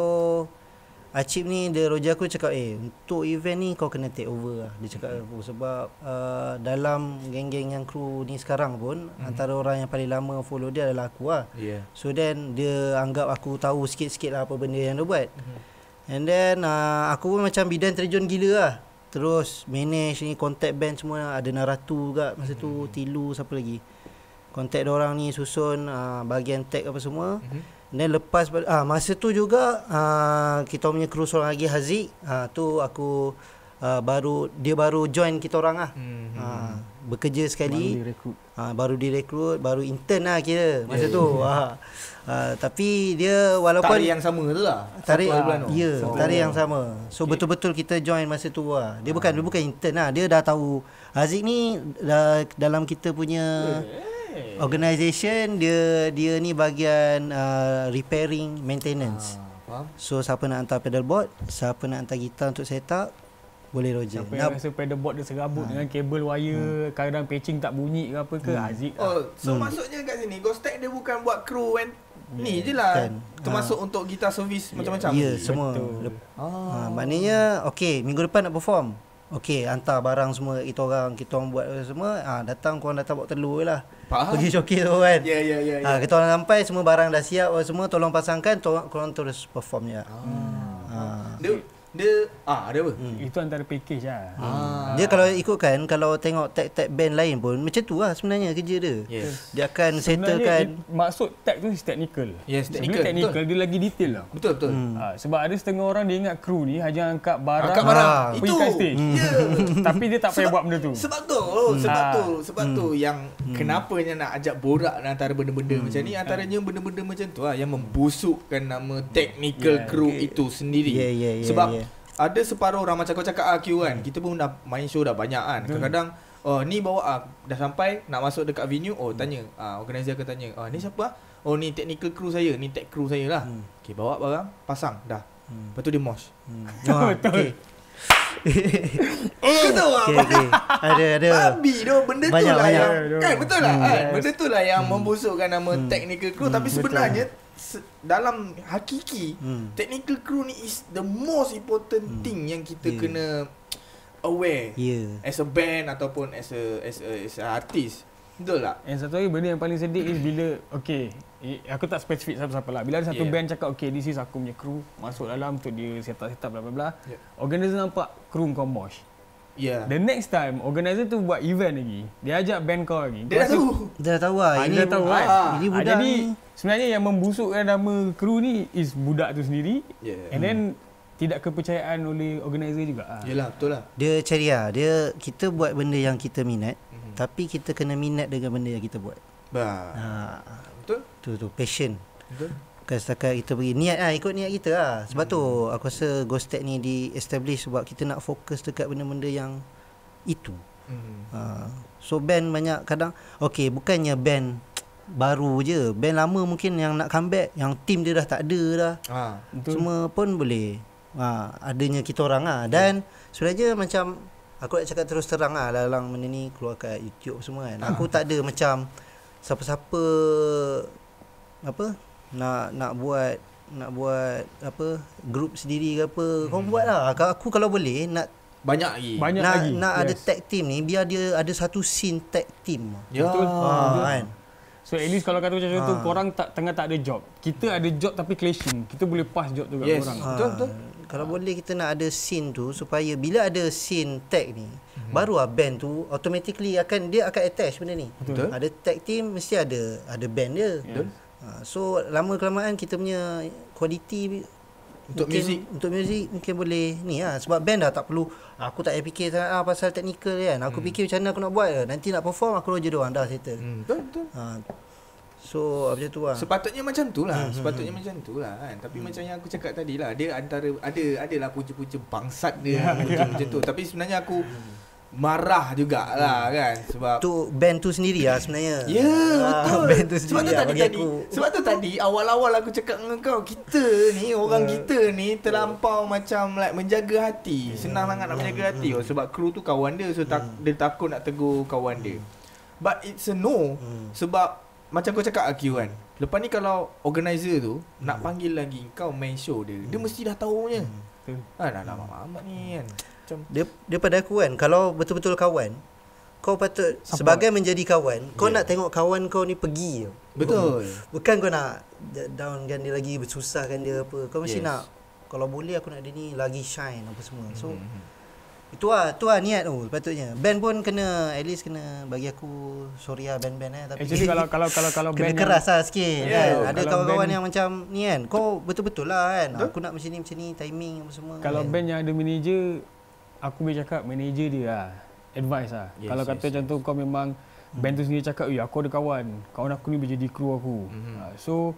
Acip ni dia roja aku cakap eh untuk event ni kau kena take over lah. Dia cakap mm-hmm. sebab uh, dalam geng-geng yang kru ni sekarang pun mm-hmm. antara orang yang paling lama follow dia adalah aku lah. Yeah. So then dia anggap aku tahu sikit-sikit lah apa benda yang dia buat. Mm-hmm. And then uh, aku pun macam bidan terjun gila lah. Terus manage ni contact band semua ada Naratu juga masa tu, mm-hmm. Tilu siapa lagi. Contact orang ni susun uh, bahagian tag apa semua. Mm-hmm. Then lepas ah masa tu juga ah kita punya kru seorang lagi Haziq ah tu aku ah, baru dia baru join kita orang ah. Hmm. Ah bekerja sekali. Baru direkrut. Ah baru direkrut, baru intern lah kira masa yeah, tu. Yeah. Ah, ah tapi dia walaupun tarikh yang sama tu lah. Tarikh ah, bulan tu. Ya, tarikh yang sama. So okay. betul-betul kita join masa tu lah. Dia ah. bukan ah. dia bukan intern lah. Dia dah tahu Haziq ni dah dalam kita punya yeah. Okay. Organisation dia dia ni bahagian uh, repairing maintenance. Ah, faham? So siapa nak hantar pedalboard, siapa nak hantar gitar untuk set up, boleh roger. Siapa yang nak. rasa pedalboard dia serabut ha. dengan kabel wire, hmm. kadang patching tak bunyi ke apa ke, hmm. Aziz. Lah. Oh, lah. so hmm. maksudnya kat sini tech dia bukan buat crew and Yeah. Ni je lah kan. Termasuk ha. untuk gitar servis yeah. Macam-macam Ya yeah, semua Betul. Ha, Maknanya Okay minggu depan nak perform Okay hantar barang semua Kita orang Kita orang buat semua ha, Datang korang datang Bawa telur je lah Faham. Pergi showcase tu kan. Ya yeah, ya yeah, ya. Yeah, ha, ya. kita orang sampai semua barang dah siap oh, semua tolong pasangkan tolong korang terus perform je. Ya. Ah. Ha. Dia, dia ah ada apa hmm. itu antara package lah ah. ah. dia kalau ikutkan kalau tengok tag tag band lain pun macam tu lah sebenarnya kerja dia yes. dia akan sebenarnya settlekan dia, maksud tag tu is technical yes technical, technical dia lagi detail lah betul betul hmm. ah, sebab ada setengah orang dia ingat kru ni hanya angkat barang angkat barang ah. itu hmm. Yeah. [LAUGHS] tapi dia tak payah buat benda tu sebab tu oh, hmm. sebab ah. tu sebab hmm. tu yang hmm. kenapanya nak ajak borak antara benda-benda hmm. macam ni ah. antaranya hmm. benda-benda macam tu lah yang membusukkan nama technical yeah. crew okay. itu sendiri yeah, yeah, yeah, sebab yeah ada separuh orang macam kau cakap AQ ah, kan. Kita pun dah main show dah banyak kan. Hmm. Kadang-kadang oh ni bawa ah dah sampai nak masuk dekat venue oh hmm. tanya ah organizer akan tanya oh ni siapa ah? oh ni technical crew saya ni tech crew saya lah hmm. okey bawa barang pasang dah hmm. lepas tu dia mosh hmm. [LAUGHS] ah, okey Oh, [LAUGHS] tahu apa? Okay, okay. Ada, ada. Babi tu, benda banyak, tu lah banyak. yang... Kan, betul lah. Hmm. Kan? Benda tu lah yang hmm. membusukkan nama hmm. technical crew. Hmm. Tapi sebenarnya, betul dalam hakiki hmm. technical crew ni is the most important hmm. thing yang kita yeah. kena aware yeah. as a band ataupun as a as a, as a artist betul tak Yang satu lagi benda yang paling sedih is bila okay aku tak spesifik siapa-siapa lah bila ada satu yeah. band cakap okay this is aku punya crew masuk dalam untuk dia set up set up bla bla bla yeah. organizer nampak crew kau mosh Yeah. The next time organizer tu buat event lagi, dia ajak band kau lagi. Dia tahu. Dia dah tahu lah. Ah, ini dia tahu Ah. Ini ah, budak ni. sebenarnya yang membusukkan nama kru ni is budak tu sendiri. Yeah. And then hmm. tidak kepercayaan oleh organizer juga. Ha. Ah. Yalah, betul lah. Dia ceria. lah. Dia kita buat benda yang kita minat, hmm. tapi kita kena minat dengan benda yang kita buat. Bah. Ha. Betul? Tu tu passion. Betul? Bukan setakat kita pergi Niat lah Ikut niat kita lah Sebab hmm. tu Aku rasa Ghost Tech ni Di establish Sebab kita nak fokus Dekat benda-benda yang Itu hmm. uh, So band banyak Kadang Okay bukannya band Baru je Band lama mungkin Yang nak comeback Yang team dia dah tak ada dah ha, betul. Cuma pun boleh ha, Adanya kita orang lah Dan yeah. Sebenarnya macam Aku nak cakap terus terang lah Dalam benda ni Keluar kat YouTube semua kan ha. Aku ah. tak ada macam Siapa-siapa Apa nak nak buat nak buat apa group sendiri ke apa hmm. kau lah. kalau aku kalau boleh nak banyak lagi banyak nak, lagi. nak yes. ada tag team ni biar dia ada satu scene tag team ya. betul ha, kan So at least kalau kata macam ha. Ah. tu korang tak tengah tak ada job. Kita ada job tapi clashing. Kita boleh pass job tu kat yes. korang. Ha. Betul betul. Kalau boleh kita nak ada scene tu supaya bila ada scene tag ni hmm baru ah band tu automatically akan dia akan attach benda ni. Betul. Ada tag team mesti ada ada band dia. Yes. Ha, so lama kelamaan kita punya kualiti untuk muzik untuk muzik mungkin boleh ni lah sebab band dah tak perlu aku tak payah fikir sangat lah pasal teknikal kan aku hmm. fikir macam mana aku nak buat nanti nak perform aku roger dia orang dah settle hmm, betul betul ha. so macam tu lah sepatutnya macam tu lah hmm, hmm, hmm. sepatutnya hmm. macam tu lah kan tapi hmm. macam yang aku cakap tadi lah dia antara ada adalah puja-puja bangsat dia ya. lah. macam puja tu tapi sebenarnya aku hmm marah jugalah hmm. kan sebab tu band tu sendiri lah sebenarnya. Ya yeah, betul. [LAUGHS] band tu sendiri. Sebab tu lah, tadi aku. tadi sebab tu tadi awal-awal aku cakap dengan kau kita ni orang uh, kita ni terlampau uh. macam like menjaga hati. Hmm. Senang sangat nak hmm. menjaga hati hmm. oh, sebab kru tu kawan dia so hmm. tak, dia takut nak tegur kawan dia. But it's a no hmm. sebab macam kau cakap aku kan. Lepas ni kalau organizer tu hmm. nak panggil lagi kau main show dia, hmm. dia mesti dah tahu punya. Hmm. Ah, dah lama amat ni kan macam dia dia pada aku kan kalau betul-betul kawan kau patut Sampai. sebagai menjadi kawan kau yeah. nak tengok kawan kau ni pergi betul bukan kau nak downkan dia lagi bersusahkan dia apa kau mesti yes. nak kalau boleh aku nak dia ni lagi shine apa semua so mm-hmm. itu lah itu lah niat tu oh, patutnya band pun kena at least kena bagi aku sorry lah band-band eh tapi eh, Actually, kalau kalau kalau kalau kena band keras lah sikit yeah. kan ada kawan-kawan band... yang macam ni kan kau betul-betul lah kan aku nak macam ni macam ni timing apa semua kalau kan. band yang ada manager aku boleh cakap manager dia lah. Advice lah. Yes, Kalau yes, kata yes, macam yes. kau memang mm. band tu sendiri cakap, Ui, aku ada kawan. Kawan aku ni boleh kru aku. Mm-hmm. So,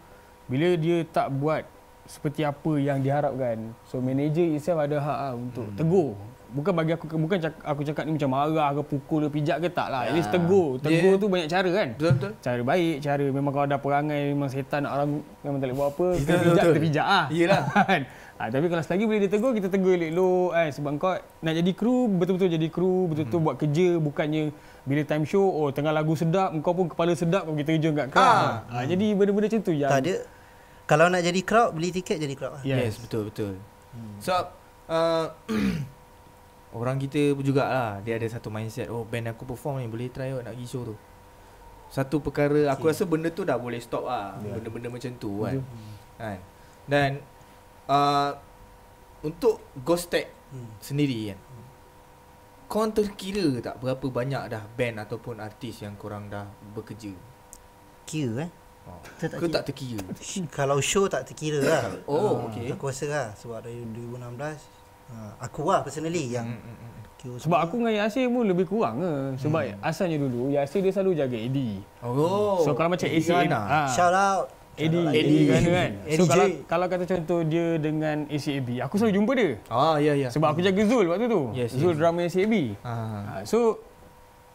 bila dia tak buat seperti apa yang diharapkan, so manager itself ada hak lah untuk mm. tegur. Bukan bagi aku bukan cak, aku cakap ni macam marah ke pukul ke pijak ke tak lah. Ini ya. tegur. Tegur yeah. tu banyak cara kan? Betul betul. Cara baik, cara memang kalau ada perangai memang setan nak orang memang tak boleh buat apa, terpijak terpijak ah. Iyalah. Ha, tapi kalau selagi boleh dia tegur, kita tegur elok-elok kan. Sebab kau nak jadi kru, betul-betul jadi kru, betul-betul hmm. buat kerja. Bukannya bila time show, oh tengah lagu sedap, kau pun kepala sedap, kau pergi terjun kat crowd. Ha. Ha. Ha. Ha. Jadi benda-benda macam tu yang... Tak ada. Kalau nak jadi crowd, beli tiket jadi crowd. Yes, yes betul-betul. Hmm. So, uh, [CLEARS THROAT] orang kita pun lah dia ada satu mindset. Oh, band aku perform ni, boleh try nak pergi show tu. Satu perkara, aku rasa benda tu dah boleh stop lah. Yeah. Benda-benda macam tu kan. Yeah. Kan? Dan uh, untuk ghost tag hmm. sendiri kan Korang terkira tak berapa banyak dah band ataupun artis yang korang dah bekerja? Kira eh? Oh. Tak, tak terkira? [LAUGHS] Kalau show tak terkira lah. [LAUGHS] Oh, uh, ah, okay. Aku rasa lah sebab dari 2016. Uh, ah, aku lah personally mm, yang... Mm-hmm. Sebab aku dengan Yasir pun lebih kurang ke. Sebab mm. asalnya dulu Yasir dia selalu jaga AD. Oh. So kalau macam AC... Ah. Shout out. AD, AD, kan. kan. So kalau kalau kata contoh dia dengan ACAB, aku selalu jumpa dia. Ah ya yeah, ya. Yeah. Sebab aku jaga Zul waktu tu. Yes, Zul yes. drama ACAB. Ah. ah. So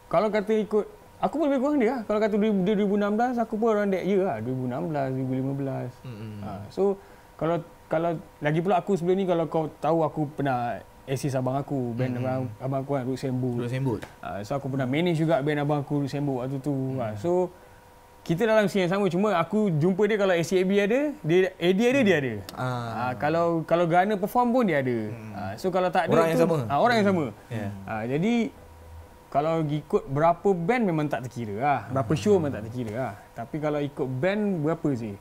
kalau kata ikut Aku pun lebih kurang dia lah. Kalau kata dia 2016, aku pun orang that year lah. 2016, 2015. Hmm. Ha, so, kalau kalau lagi pula aku sebelum ni kalau kau tahu aku pernah assist abang aku, band mm. abang, abang aku kan, Ruth Sembut. Ruth ah, so, aku pernah manage juga band abang aku, Ruth waktu tu. Hmm. so, kita dalam scene yang sama cuma aku jumpa dia kalau SCAB ada, dia AD ada hmm. dia ada. Ah. ah kalau kalau Gana perform pun dia ada. Hmm. Ah so kalau tak ada orang tu, yang sama. Ah, orang yang sama. Hmm. Ah jadi kalau ikut berapa band memang tak terkira lah. Hmm. Berapa show memang tak terkira lah. Tapi kalau ikut band berapa sih?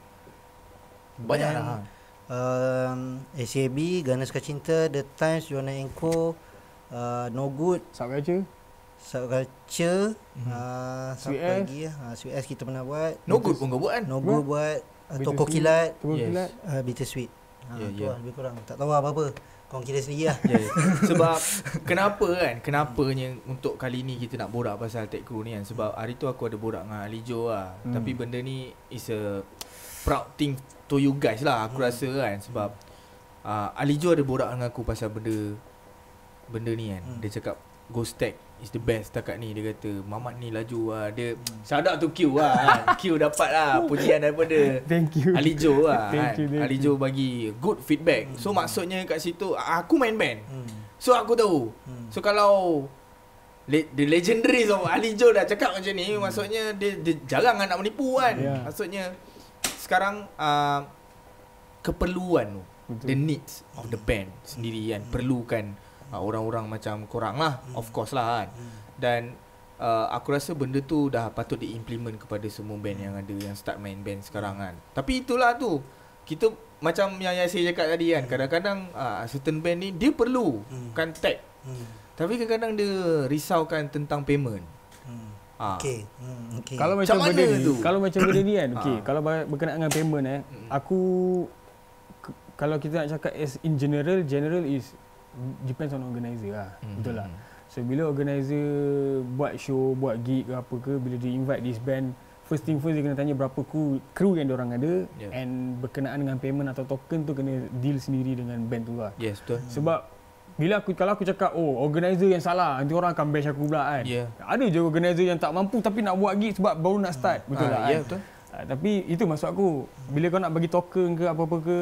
Banyak lah. Um, ACAB, Gunners Kacinta, The Times, Yona Enko, uh, No Good. Subculture subculture mm -hmm. uh, ah, sweet ass lagi, uh, sweet ass kita pernah buat no good pun kau buat kan no good yeah. buat uh, toko kilat yes. uh, bitter sweet uh, yeah, yeah. Ya. Lah, lebih kurang tak tahu lah apa-apa kau kira sendiri lah yeah, yeah. [LAUGHS] sebab kenapa kan kenapanya untuk kali ni kita nak borak pasal tech crew ni kan sebab hari tu aku ada borak dengan Ali Jo lah mm. tapi benda ni is a proud thing to you guys lah aku mm. rasa kan sebab uh, Ali Jo ada borak dengan aku pasal benda benda ni kan mm. dia cakap ghost tech is the best setakat ni dia kata Mamat ni laju lah dia [TSK] sadak tu Q lah Q dapat lah oh. pujian daripada [LAUGHS] thank you Ali Jo lah [LAUGHS] thank kan. you, thank Ali Jo bagi good feedback hmm. so maksudnya kat situ aku main band hmm. so aku tahu hmm. so kalau le- the legendary so Ali Jo dah cakap macam ni hmm. maksudnya dia, dia jarang nak menipu kan yeah. maksudnya sekarang uh, keperluan tu the needs of the band sendiri kan hmm. perlukan uh, orang-orang macam korang lah hmm. of course lah kan hmm. dan uh, aku rasa benda tu dah patut diimplement kepada semua band yang ada yang start main band sekarang kan tapi itulah tu kita macam yang saya cakap tadi kan hmm. kadang-kadang uh, certain band ni dia perlu hmm. kan tag hmm. tapi kadang-kadang dia risaukan tentang payment Okay. Hmm, ha. okay. Hmm, kalau macam, macam benda ni, kalau macam benda ni kan, [COUGHS] okey. Ha. Kalau berkenaan dengan payment eh, hmm. aku kalau kita nak cakap as in general, general is depends on organizer lah. Mm-hmm. Betul lah. So bila organizer buat show, buat gig ke apa ke, bila dia invite this band, first thing first dia kena tanya berapa crew, crew yang orang ada yeah. and berkenaan dengan payment atau token tu kena deal sendiri dengan band tu lah. Yes, betul. Sebab bila aku kalau aku cakap oh organizer yang salah nanti orang akan bash aku pula kan. Yeah. Ada je organizer yang tak mampu tapi nak buat gig sebab baru nak start. Hmm. Betul uh, lah. Ya yeah, kan? betul. Ah, tapi itu maksud aku bila kau nak bagi token ke apa-apa ke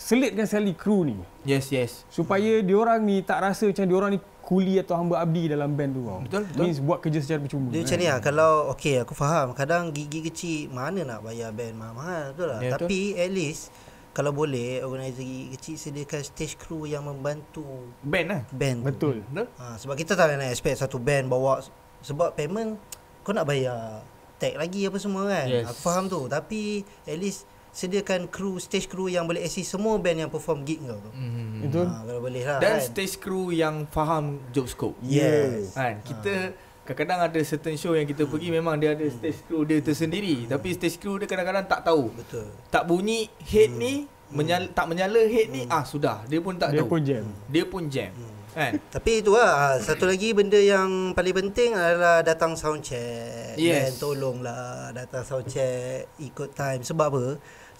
selitkan sekali crew ni. Yes, yes. Supaya hmm. diorang ni tak rasa macam diorang ni kuli atau hamba abdi dalam band tu. Betul, betul. Means buat kerja secara percuma. Dia macam ni lah, kalau okay aku faham. Kadang gigi kecil mana nak bayar band mahal-mahal, betul lah. Yeah, ya, Tapi betul. at least kalau boleh organizer gigi kecil sediakan stage crew yang membantu band lah. Band. Betul. Ha, sebab kita tak nak expect satu band bawa sebab payment kau nak bayar tag lagi apa semua kan. Yes. Aku faham tu. Tapi at least sediakan crew stage crew yang boleh assist semua band yang perform gig kau. Mm-hmm. Itu. Ha, ah, kalau boleh lah. Dan kan. stage crew yang faham job scope. Yes. Kan ah. kita ha. kadang-kadang ada certain show yang kita hmm. pergi memang dia ada stage crew dia tersendiri hmm. tapi stage crew dia kadang-kadang tak tahu. Betul. Tak bunyi head hmm. ni menyala, hmm. tak menyala head hmm. ni ah sudah dia pun tak dia tahu. Dia pun jam. Dia pun jam. Hmm. Kan? Tapi itulah ah, satu lagi benda yang paling penting adalah datang sound check. Yes. tolonglah datang sound check ikut time sebab apa?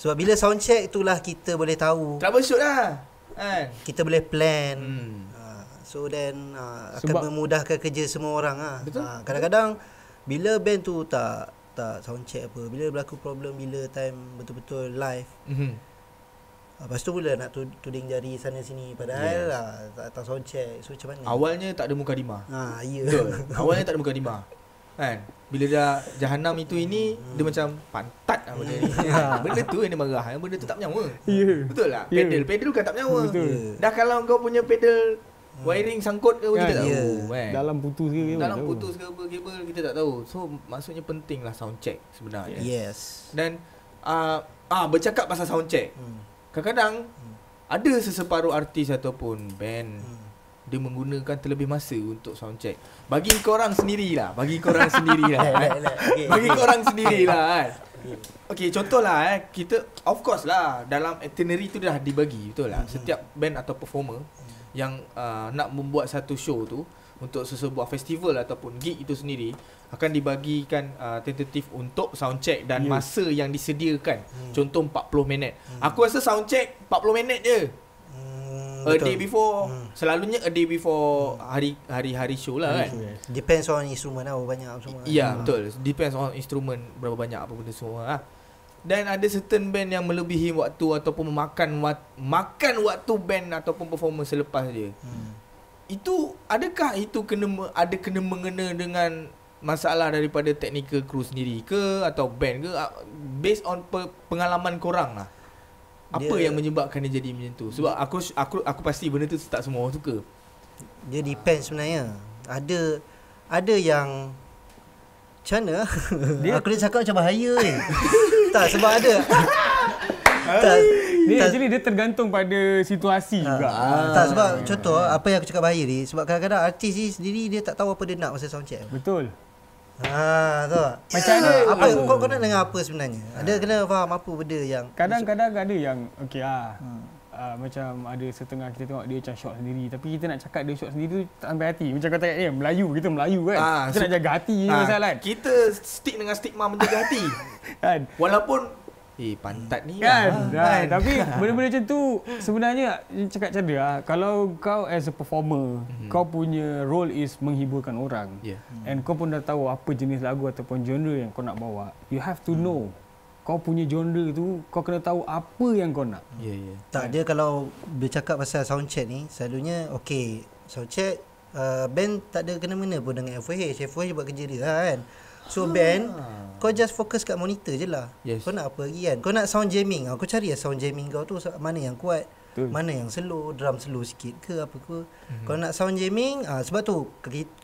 Sebab bila sound check itulah kita boleh tahu. Troubleshoot lah. Kan? Kita boleh plan. Hmm. Ha, so then uh, akan Sebab memudahkan kerja semua orang ah. Uh, kadang-kadang bila band tu tak tak sound check apa, bila berlaku problem bila time betul-betul live. Mhm. Uh, lepas tu pula nak tuding jari sana sini padahal yeah. lah, tak, tak sound check. So macam mana? Awalnya tak ada muka Dima. Ah uh, ya. [LAUGHS] Awalnya tak ada muka Dima kan bila dah jahanam itu ini hmm. dia macam pantat lah benda ni [LAUGHS] ya. benda tu yang dia marah benda tu tak menyawa yeah. betul lah pedal yeah. pedal kan tak menyawa yeah. dah kalau kau punya pedal hmm. wiring sangkut ke yeah. kita yeah. tak kan? tahu ya. kan. dalam putus ke dalam kabel. putus ke apa kabel kita tak tahu so maksudnya penting lah sound check sebenarnya yes dan uh, ah bercakap pasal sound check hmm. kadang-kadang hmm. ada seseparuh artis ataupun band hmm dia menggunakan terlebih masa untuk sound check. Bagi korang sendirilah, bagi korang sendirilah. eh. [LAUGHS] Bagi korang sendirilah kan. Okey, contohlah eh kita of course lah dalam itinerary tu dah dibagi betul lah. Setiap band atau performer yang uh, nak membuat satu show tu untuk sesebuah festival ataupun gig itu sendiri akan dibagikan uh, tentatif untuk sound check dan yeah. masa yang disediakan. Hmm. Contoh 40 minit. Hmm. Aku rasa sound check 40 minit je a day before hmm. selalunya a day before hari hari hari show lah hari kan show, yes. depends on instrument lah banyak apa semua ya yeah, betul depends on instrument berapa banyak apa benda semua lah dan ada certain band yang melebihi waktu ataupun memakan wat, makan waktu band ataupun performance selepas dia hmm. itu adakah itu kena ada kena mengena dengan masalah daripada technical crew sendiri ke atau band ke based on pe, pengalaman korang lah apa dia, yang menyebabkan dia jadi macam tu sebab aku aku aku pasti benda tu tak semua orang suka dia ha. depend sebenarnya ada ada yang macam mana dia aku nak cakap macam bahaya ni [LAUGHS] tak sebab ada [LAUGHS] tak ni jadi dia tergantung pada situasi ha. juga ha. tak sebab contoh apa yang aku cakap bahaya ni sebab kadang-kadang artis ni sendiri dia tak tahu apa dia nak masa soundcheck betul Ha, ah, ya. tu. Macam mana? Yeah. Apa kau kau nak dengar apa sebenarnya? Ada ah. kena faham apa benda yang Kadang-kadang ada yang okey ah. Hmm. Ah, macam ada setengah kita tengok dia macam shock sendiri tapi kita nak cakap dia shock sendiri tu sampai hati macam kata dia eh, Melayu kita Melayu kan ah, kita so, nak jaga hati ah, masalah kan? kita stick dengan stigma menjaga hati [LAUGHS] kan walaupun Eh pantat ni kan, lah. Kan. kan. Tapi kan? benda-benda macam tu sebenarnya cakap macam dia. Ah, kalau kau as a performer, mm-hmm. kau punya role is menghiburkan orang. Yeah. And kau pun dah tahu apa jenis lagu ataupun genre yang kau nak bawa. You have to mm. know. Kau punya genre tu, kau kena tahu apa yang kau nak. Yeah, yeah. Tak, kan. dia kalau bercakap pasal soundcheck ni, selalunya okay. Soundcheck, uh, band tak ada kena-mena pun dengan FOH. FOH buat kerja dia lah kan. So ah. band kau just fokus kat monitor je lah yes. Kau nak apa lagi kan Kau nak sound jamming Kau cari ya sound jamming kau tu Mana yang kuat Betul. Mana yang slow Drum slow sikit ke apa ke mm-hmm. Kau nak sound jamming ah, Sebab tu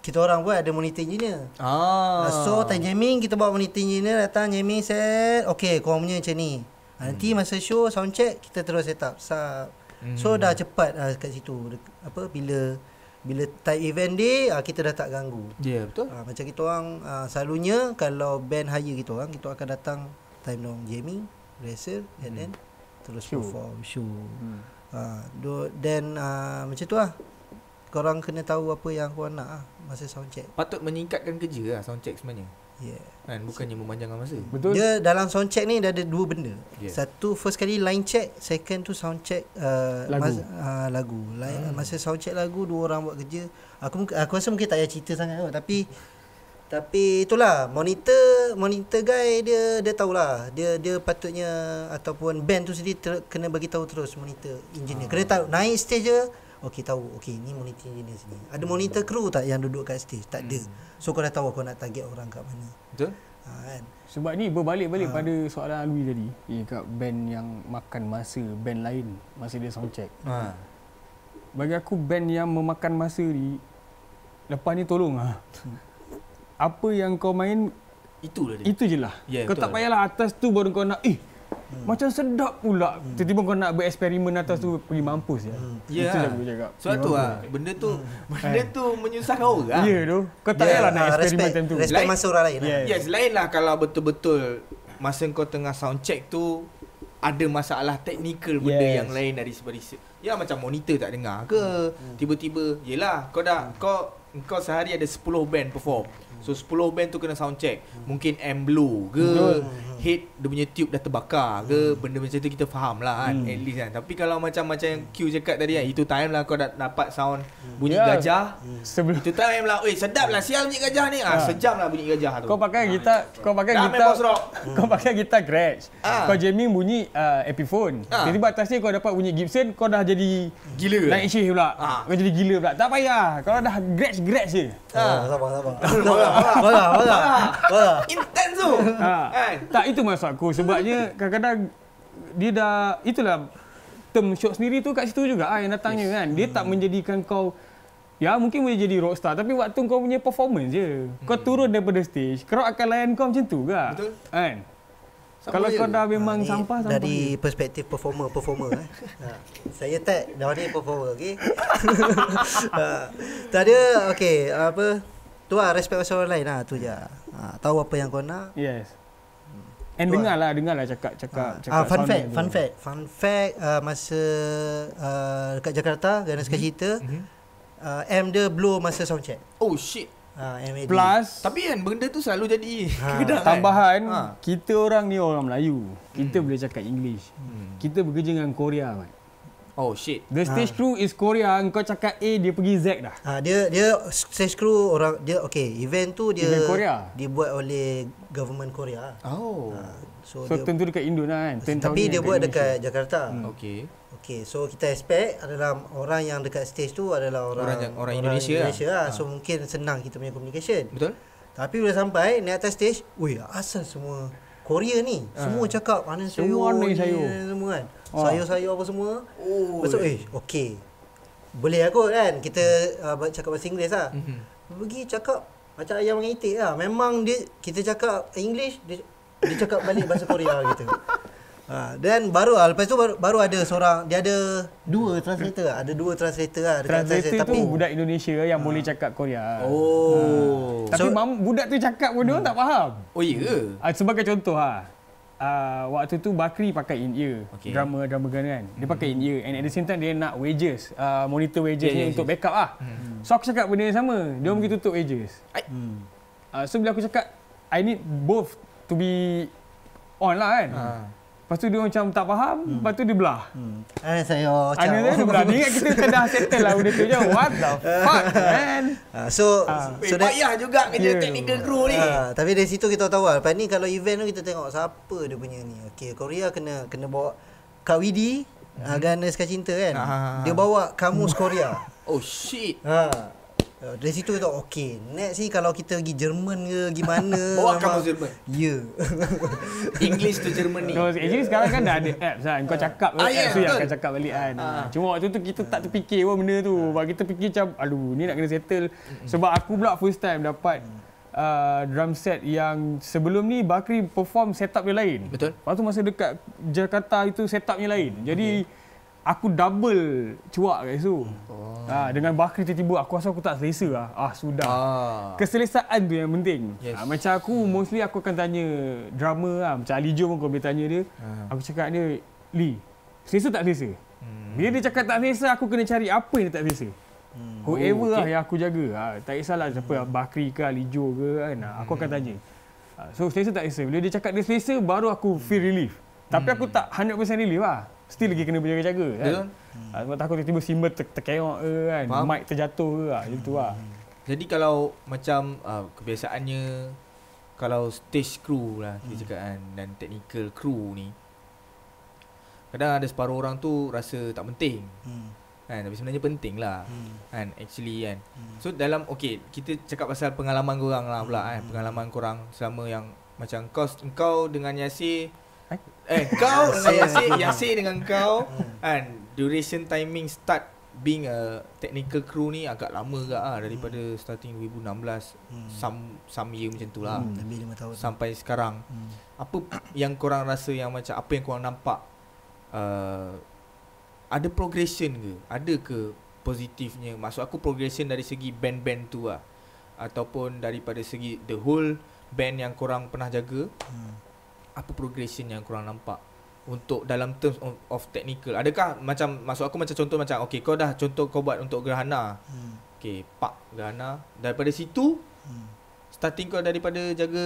Kita orang pun ada monitor engineer ah. ah so time jamming Kita bawa monitor engineer Datang jamming set Okay kau punya macam ni mm. Nanti mhm. masa show sound check Kita terus set up Sub mm. So dah cepat ah, kat situ Apa bila bila tight event dia uh, ah, kita dah tak ganggu. Ya yeah, betul. Uh, macam kita orang uh, selalunya kalau band hire kita orang kita akan datang time dong jamming, rehearsal and hmm. then terus show. perform show. Hmm. Uh, then uh, macam tu lah. Korang kena tahu apa yang korang nak lah masa soundcheck. Patut meningkatkan kerja lah sound sebenarnya. Yeah. Kan bukannya memanjangkan masa. Betul. Dia dalam sound check ni dia ada dua benda. Yeah. Satu first kali line check, second tu sound check uh, lagu. Mas, uh, lagu. Line, hmm. Masa sound check lagu dua orang buat kerja. Aku aku rasa mungkin tak payah cerita sangat tau. tapi tapi itulah monitor monitor guy dia dia tahulah dia dia patutnya ataupun band tu sendiri ter, kena bagi tahu terus monitor engineer. Hmm. Kena tahu naik stage je okey tahu okey ni monitor engineer sini ada hmm. monitor crew tak yang duduk kat stage tak ada hmm. so kau dah tahu kau nak target orang kat mana betul ha, kan sebab ni berbalik-balik ha. pada soalan Alwi tadi eh, kat band yang makan masa band lain masa dia sound check ha. bagi aku band yang memakan masa ni lepas ni tolong ah hmm. apa yang kau main itulah dia itu jelah yeah, kau tak payahlah atas tu baru kau nak eh Hmm. Macam sedap pula. Hmm. Tiba-tiba kau nak bereksperimen atas hmm. tu pergi mampus hmm. ya. Hmm. Yeah. Itu yang aku cakap. So tu lah. Benda tu hmm. benda kan? tu menyusahkan orang. Ah. Ya yeah, tu. Kau tak ya, payahlah yeah. nak ah, eksperimen time tu. Respect like, masa orang lain. Yeah. Lah. Yes, lain lah kalau betul-betul masa kau tengah soundcheck tu ada masalah teknikal benda yes. yang lain dari sebab riset. Ya macam monitor tak dengar ke. Hmm. hmm. Tiba-tiba yelah kau dah hmm. kau kau sehari ada 10 band perform. So 10 band tu kena sound check. Mungkin M Blue ke. Head dia punya tube dah terbakar ke hmm. Benda macam tu kita faham lah kan hmm. At least kan Tapi kalau macam-macam yang Q cakap tadi kan Itu time lah kau dah dapat sound hmm. bunyi yeah. gajah hmm. Sebelum Itu time lah Weh sedap lah sial bunyi gajah ni ha. ha. Sejam lah bunyi gajah tu Kau pakai ha. gitar Kau pakai Dame gitar bos [LAUGHS] Kau pakai gitar Gretsch ha. Ah. Kau jamming bunyi uh, Epiphone ha. Tiba-tiba atas ni kau dapat bunyi Gibson Kau dah jadi Gila Naik shift pula ha. Kau jadi gila pula Tak payah Kalau dah Gretsch Gretsch je [LAUGHS] Sabar sabar Sabar Sabar Sabar Intense tu kan? Tak itu maksud aku sebabnya kadang-kadang dia dah itulah term shock sendiri tu kat situ juga ah yang datangnya yes. kan. Dia hmm. tak menjadikan kau Ya mungkin boleh jadi rockstar tapi waktu kau punya performance je. Kau hmm. turun daripada stage, crowd akan layan kau macam tu ke? Betul. Kan? Kalau kau dah memang ha, sampah sampah. Dari sampah perspektif performer performer eh. [LAUGHS] Ha. Saya tak dah ni performer okey. [LAUGHS] ha. Tak ada okey apa tu ah respect pasal orang lain lah tu je. Ha. tahu apa yang kau nak. Yes. And dengar lah, dengar lah cakap, cakap, ha. cakap. Ah, fun, fact, fun fact, fun fact. Fun uh, masa uh, dekat Jakarta, kena mm-hmm. sekali cerita, mm-hmm. uh, M dia blow masa soundcheck. Oh, shit. Uh, Plus Tapi kan benda tu selalu jadi ha, [LAUGHS] Tambahan ha. Kita orang ni orang Melayu Kita hmm. boleh cakap English hmm. Kita bekerja dengan Korea kan Oh shit. The ah. stage ha. crew is Korea. Engkau cakap A eh, dia pergi Z dah. Ha, dia dia stage crew orang dia okey event tu dia event Korea. dibuat oleh government Korea. Oh. Ha. So, so dia, tentu dekat Indo lah kan. Ten tapi dia buat Indonesia. dekat Jakarta. Hmm. Okey. Okey, so kita expect adalah orang yang dekat stage tu adalah orang orang, orang Indonesia. Orang Indonesia lah. Lah. So ha. mungkin senang kita punya communication. Betul. Tapi bila sampai naik atas stage, weh asal semua Korea ni ha. semua cakap anan sayur semua anan sayur semua kan oh. sayur-sayur apa semua oh Maksud, eh okey boleh aku lah kan kita uh, cakap bahasa Inggeris lah mm-hmm. pergi cakap macam ayam dengan itik lah memang dia kita cakap English dia, dia cakap balik bahasa Korea lah gitu [LAUGHS] Ha, then baru lah, lepas tu baru, baru ada seorang, dia ada dua translator Ada dua translator lah. Translator, translator tu tapi, budak Indonesia yang ha. boleh cakap Korea. Oh. Ha. Tapi so, mam, budak tu cakap pun hmm. tak faham. Oh iya yeah. ke? Ah, sebagai contoh lah. Ha, waktu tu Bakri pakai in-ear. Okay. Drama, drama gana kan. Dia pakai hmm. in-ear and at the same time dia nak wages. Uh, monitor wages yeah, ni yeah, ya. untuk yeah. backup lah. Hmm. So aku cakap benda yang sama. Dia hmm. pergi tutup wages. Hmm. Uh, so bila aku cakap, I need both to be on lah kan. Ha. Lepas tu dia macam tak faham, hmm. lepas tu dia belah. Hmm. Eh, saya macam... Ah, Ana dia belah. Dia ingat kita dah [LAUGHS] settle lah benda tu je. What the fuck, man? Uh, so... Uh, so eh, payah juga kerja yeah. technical crew ni. Uh, tapi dari situ kita tahu lah. Lepas ni kalau event tu kita tengok siapa dia punya ni. Okay, Korea kena kena bawa Kak Widi. Hmm. Uh, Gana Cinta kan? Uh, dia bawa Kamus [LAUGHS] Korea. Oh shit. Uh. Uh, dari situ tu okey. Next sih kalau kita pergi Jerman ke gimana? [LAUGHS] Bawa kamu memang, Jerman. Ya. Yeah. English to Germany. No, actually yeah. sekarang kan dah ada apps kan. Kau cakap ah, apps yeah, ya, akan cakap balik kan. Ah, ah. Cuma waktu tu kita tak terfikir pun benda tu. Ah. Sebab kita fikir macam, Alu, ni nak kena settle. Sebab aku pula first time dapat mm. uh, drum set yang sebelum ni Bakri perform setup dia lain. Betul. Lepas tu masa dekat Jakarta itu setup setupnya lain. Jadi okay aku double cuak kat situ. Ha, dengan bakri tiba-tiba aku rasa aku tak selesa lah. Ah sudah. Ah. Keselesaan tu yang penting. Yes. Ha, macam aku hmm. mostly aku akan tanya drama lah. Macam Ali Jo pun kau boleh tanya dia. Hmm. Aku cakap dia, Li, selesa tak selesa? Hmm. Bila dia cakap tak selesa, aku kena cari apa yang tak selesa. Hmm. Whoever lah oh, okay. lah yang aku jaga. Ha, tak kisahlah siapa, hmm. Bakri ke Ali Joe ke kan. Hmm. Aku akan hmm. tanya. Ha, so selesa tak selesa? Bila dia cakap dia selesa, baru aku feel hmm. relief. Hmm. Tapi aku hmm. tak 100% relief lah still lagi kena berjaga-jaga kan. Yeah. Hmm. Ha, takut tiba-tiba simba ter- terkeok ke kan, Faham? mic terjatuh ke lah, hmm. lah. Jadi kalau macam uh, kebiasaannya kalau stage crew lah kita hmm. cakap kan dan technical crew ni kadang ada separuh orang tu rasa tak penting. Hmm. Kan tapi sebenarnya penting lah. Hmm. Kan actually kan. Hmm. So dalam okay kita cakap pasal pengalaman kau lah pula kan? hmm. kan pengalaman kau orang selama yang macam kau kau dengan Yasir Eh kau [LAUGHS] Yasir si dengan kau hmm. kan duration timing start being a technical crew ni agak lama gak ah daripada hmm. starting 2016 hmm. some some year macam tulah hmm, lebih hmm. 5 tahun sampai sekarang hmm. apa yang korang rasa yang macam apa yang korang nampak uh, ada progression ke ada ke positifnya maksud aku progression dari segi band-band tu lah ataupun daripada segi the whole band yang korang pernah jaga hmm apa progression yang kurang nampak untuk dalam terms of, of technical adakah macam masuk aku macam contoh macam okay, kau dah contoh kau buat untuk gerhana hmm. okey pak gerhana daripada situ hmm. starting kau daripada jaga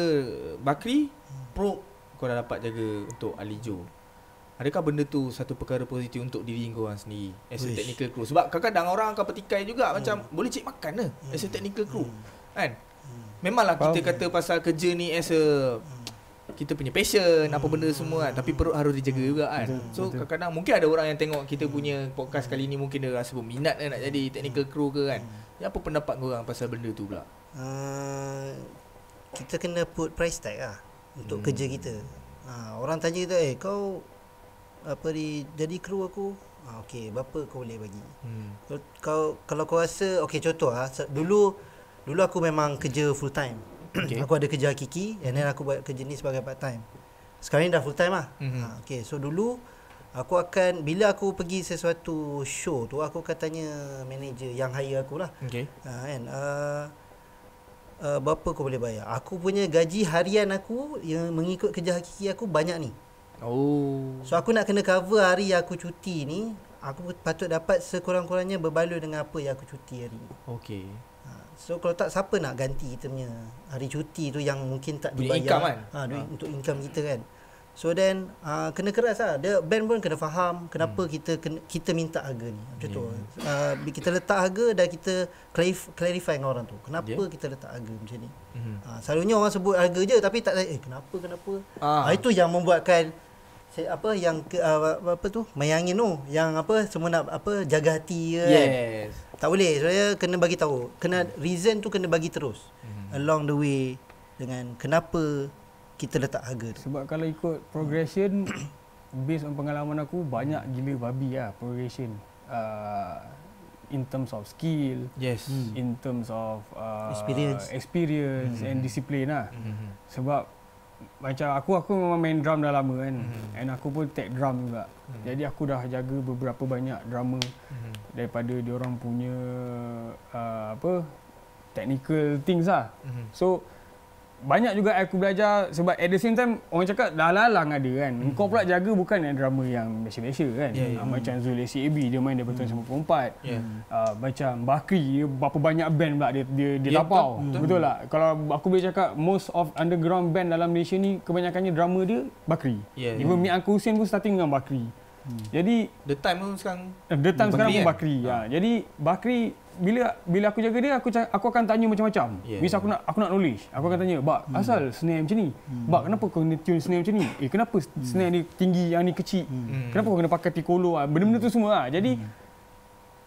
bakri hmm. pro kau dah dapat jaga untuk alijo adakah benda tu satu perkara positif untuk diri kau orang sendiri as a technical crew sebab kadang-kadang orang akan petikai juga hmm. macam boleh cik makan lah hmm. as a hmm. technical crew hmm. kan hmm. memanglah kita kata pasal kerja ni as a hmm kita punya passion apa benda semua kan tapi perut harus dijaga juga kan so kadang-kadang mungkin ada orang yang tengok kita punya podcast kali ni mungkin dia rasa berminat kan, nak jadi technical crew ke kan ya, apa pendapat kau korang pasal benda tu pula uh, kita kena put price tag lah untuk hmm. kerja kita uh, orang tanya kita eh kau apa ni jadi crew aku uh, ah, okey berapa kau boleh bagi hmm. kau kalau kau rasa okey contoh ah dulu dulu aku memang kerja full time okay. aku ada kerja kiki, and then aku buat kerja ni sebagai part time sekarang ni dah full time lah mm-hmm. ha, okay. so dulu aku akan bila aku pergi sesuatu show tu aku akan tanya manager yang hire aku lah okay. ha, kan uh, uh, berapa kau boleh bayar aku punya gaji harian aku yang mengikut kerja kiki aku banyak ni Oh. So aku nak kena cover hari yang aku cuti ni Aku patut dapat sekurang-kurangnya berbaloi dengan apa yang aku cuti hari ni Okay So kalau tak siapa nak ganti kita punya hari cuti tu yang mungkin tak dibayar. Duit income kan? Ha, duit ha. untuk income kita kan. So then uh, kena keras lah. Dia band pun kena faham kenapa hmm. kita kena, kita minta harga ni. Macam yeah. tu. Uh, kita letak harga dan kita clarify dengan orang tu. Kenapa yeah. kita letak harga macam ni. Hmm. Uh, selalunya orang sebut harga je tapi tak tanya eh kenapa kenapa. Ah. Uh, itu yang membuatkan apa yang ke, uh, apa tu mayangin tu yang apa semua nak apa jaga hati kan? yes. tak boleh saya kena bagi tahu kena reason tu kena bagi terus mm along the way dengan kenapa kita letak harga tu sebab kalau ikut progression [COUGHS] based on pengalaman aku banyak gila babi lah progression uh, in terms of skill yes in terms of uh, experience experience mm-hmm. and mhm. discipline lah mm-hmm. sebab macam aku aku memang main drum dah lama kan mm-hmm. and aku pun tak drum juga mm-hmm. jadi aku dah jaga beberapa banyak drama mm-hmm. daripada dia orang punya uh, apa technical things lah mm-hmm. so banyak juga aku belajar sebab at the same time orang cakap dah lalang ada kan. Mm. Kau pula jaga bukan yang drama yang Malaysia-Malaysia kan. Yeah, ya, ya. yeah, macam mm. Zul ACAB dia main dia betul mm. 94. Yeah. Uh, macam Bakri dia berapa banyak band pula dia dia, dia yeah, ya, lapau. Betul, betul, lah. Kalau aku boleh cakap most of underground band dalam Malaysia ni kebanyakannya drama dia Bakri. Yeah, Even yeah. Mi Uncle Hussein pun starting dengan Bakri. Hmm. Jadi The Time pun sekarang The Time sekarang pun kan? Bakri. Ya. Ha. Jadi Bakri bila bila aku jaga dia aku aku akan tanya macam-macam. Yeah. Misal aku nak aku nak knowledge, aku akan tanya, "Bak, hmm. asal snare macam ni? Hmm. Bak, kenapa kau tune snare macam ni? Eh, kenapa hmm. snare ni tinggi yang ni kecil? Hmm. Kenapa kau kena pakai piccolo ah? Benda-benda tu hmm. semua lah. Jadi hmm.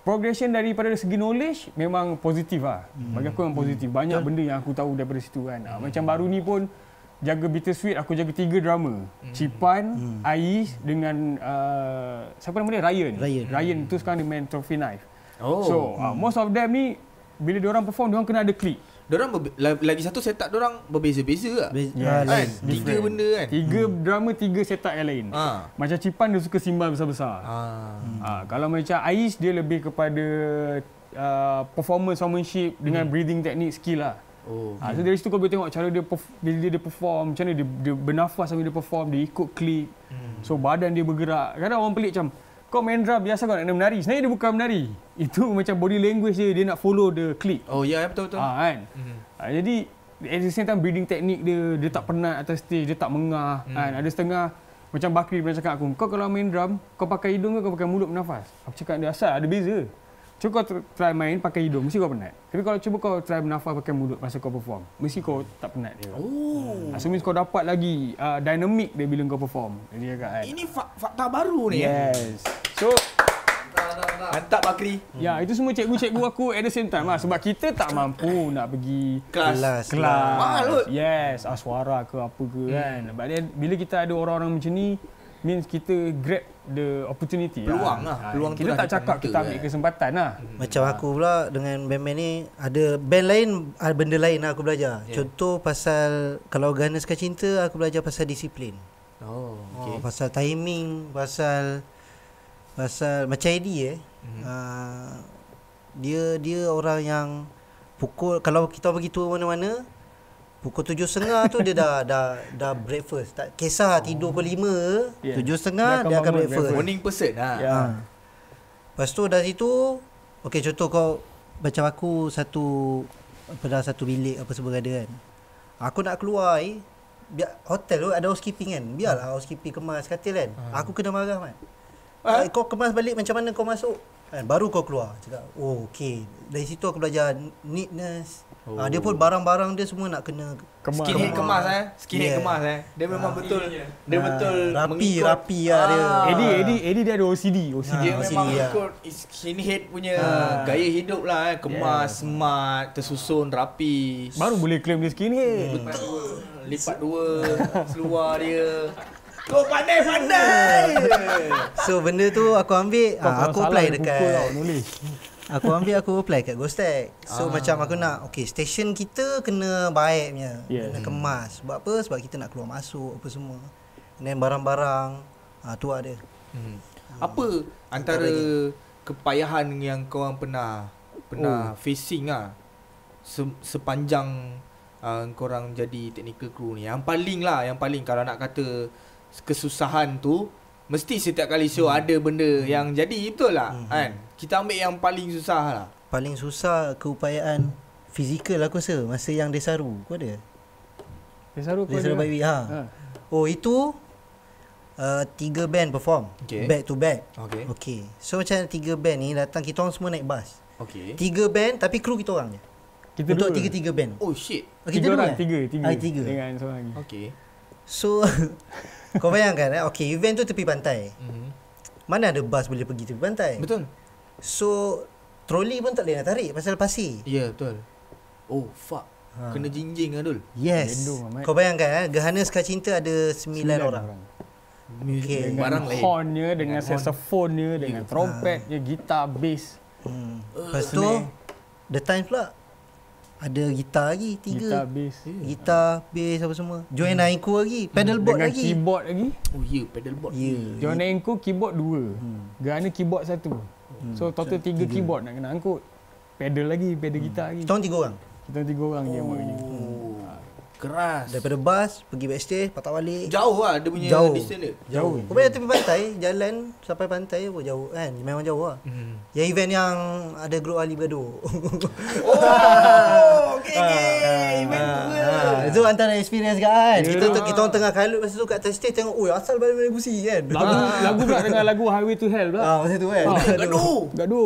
progression daripada segi knowledge memang positif lah. Hmm. Bagi aku memang hmm. positif. Banyak hmm. benda yang aku tahu daripada situ kan. Ah, hmm. Macam baru ni pun jaga bittersweet aku jaga tiga drama hmm. Cipan hmm. Ais dengan uh, siapa nama dia Ryan Ryan, Ryan hmm. tu sekarang dia main Trophy Knife Oh. So, hmm. Uh, most of them ni bila dia orang perform, dia orang kena ada klik. Dia orang lagi satu setup dia orang berbeza-beza lah. Be- yes. kan? Tiga benda kan. Tiga hmm. drama, tiga setup yang lain. Ha. Macam Cipan dia suka simbal besar-besar. Ha. Hmm. ha. Kalau macam Ais dia lebih kepada uh, performance showmanship hmm. dengan breathing technique skill lah. Oh, okay. ha, so dari situ kau boleh tengok cara dia perf- dia, dia perform, macam mana dia, dia bernafas sambil dia perform, dia ikut klik. Hmm. So badan dia bergerak. Kadang orang pelik macam, kau main drum biasa kau nak kena menari. Sebenarnya dia bukan menari. Itu macam body language dia, dia nak follow the click. Oh ya, yeah, betul-betul. Ha, ah, kan? Mm-hmm. Ha, jadi, at the same time, breathing technique dia, dia tak penat atas stage, dia tak mengah. Mm. Kan? Ada setengah, macam Bakri pernah cakap aku, kau kalau main drum, kau pakai hidung ke kau pakai mulut bernafas? Aku cakap dia asal, ada beza. Cuba kau try main pakai hidung, mesti kau penat. Tapi kalau cuba kau try bernafas pakai mulut masa kau perform, mesti kau tak penat dia. Oh. Asumis ah, kau dapat lagi uh, dynamic dia bila kau perform. Jadi agak kan. Ini fakta baru ni. Eh? Yes. Ya? So Mantap Bakri. Ya, hmm. itu semua cikgu-cikgu aku at the same time lah. Sebab kita tak mampu nak pergi kelas. kelas. Yes, aswara ke apa ke hmm. kan. But then, bila kita ada orang-orang macam ni, means kita grab the opportunity lah. peluang lah. Ha, peluang kita tak cakap kita, kita ambil kesempatan lah. Hmm. Macam aku pula dengan band-band ni, ada band lain, ada benda lain lah aku belajar. Ya. Contoh pasal, kalau ganas kecinta aku belajar pasal disiplin. Oh, oh pasal timing, pasal pasal macam Eddie eh. Mm-hmm. Uh, dia dia orang yang pukul kalau kita pergi tour mana-mana pukul 7.30 tu dia dah, dah [LAUGHS] dah dah breakfast. Tak kisah oh. tidur pukul 5 ke, yeah. 7.30 dia akan, dia akan breakfast. Morning person lah. Ha. Ya. Yeah. Lepas tu dari situ okey contoh kau macam aku satu pada satu bilik apa semua ada kan. Aku nak keluar eh, biar hotel tu ada housekeeping kan. Biarlah housekeeping kemas katil kan. Hmm. Aku kena marah kan. Ha? Eh, kau kemas balik macam mana kau masuk? Kan, baru kau keluar. Cakap, oh, okay. Dari situ aku belajar neatness. Oh. dia pun oh. barang-barang dia semua nak kena kemas. Skinhead kemas, kemas, eh. Skinhead yeah. kemas, eh. Dia memang ah. betul. Yeah. Dia ah. betul rapi, mengikut. Rapi, rapi lah dia. Ah. Eddie, Eddie, Eddie dia ada OCD. OCD. Ah, dia OCD, memang yeah. Ya. ikut skinhead punya ah. gaya hidup lah, eh. Kemas, yeah. smart, tersusun, rapi. Baru boleh claim dia skinhead. Hmm. Betul. Lipat dua, [LAUGHS] seluar dia. Kau oh, pandai pandai. so benda tu aku ambil, ha, aku apply dekat. Aku ambil aku apply kat Gostek. So ah. macam aku nak okey station kita kena baik punya. Yeah. Kena kemas. Sebab apa? Sebab kita nak keluar masuk apa semua. And barang-barang ha, tu ada. Hmm. Hmm. Apa antara apa kepayahan yang kau orang pernah pernah oh. facing ah se- sepanjang uh, kau orang jadi technical crew ni. Yang paling lah yang paling kalau nak kata kesusahan tu mesti setiap kali show hmm. ada benda hmm. yang jadi betul lah hmm. kan kita ambil yang paling susah lah paling susah keupayaan fizikal aku rasa masa yang Desaru kau ada Desaru kau Desaru baby ha. ha. oh itu uh, tiga band perform okay. back to back okay. okay. so macam tiga band ni datang kita orang semua naik bus okay. tiga band tapi kru kita orang je kita Untuk tiga-tiga band Oh shit okay, oh, tiga orang, eh? Tiga, tiga. Ay, ah, tiga. Dengan seorang lagi Okay So [LAUGHS] Kau bayangkan eh, okay, event tu tepi pantai. Mm-hmm. Mana ada bas boleh pergi tepi pantai? Betul. So, troli pun tak boleh nak tarik pasal pasir. Ya, yeah, betul. Oh, fuck. Ha. Kena jinjing kan, Dul? Yes. Kau bayangkan, eh, Gehana Suka Cinta ada 9, 9 orang. orang. Okay. Dengan Barang hornnya, dengan, dengan saxophone-nya, dengan yeah. Ha. trompetnya, ha. gitar, bass. Hmm. Eh, Lepas tu, the time pula, ada gitar lagi tiga gitar bass ya. gitar bass apa semua join hmm. Aiko lagi pedal pedalboard lagi dengan keyboard lagi oh ya yeah, pedalboard yeah. Ya. join Aiko keyboard dua hmm. gerana keyboard satu hmm. so total tiga, tiga, keyboard nak kena angkut pedal lagi pedal hmm. gitar lagi kita tiga orang kita tiga orang oh. dia buat ni oh. Keras. Daripada bas pergi backstage, patah balik. Jauh lah dia punya jauh. distance dia. Jauh. jauh. Kau yeah. tepi pantai, jalan sampai pantai pun jauh kan. Memang jauh lah. Mm. Yang event yang ada group Ali bergaduh. [LAUGHS] Oh, okay, okay. Uh, ah, event uh, tu uh, uh. Itu antara experience kan. Yeah. Kita, kita, kita tengah kalut masa tu kat atas stage tengok, oi asal balik-balik busi kan. Lagu, lagu, lagu, lagu, lagu, lagu, To Hell lagu, lagu, lagu, lagu, lagu, lagu, lagu, lagu,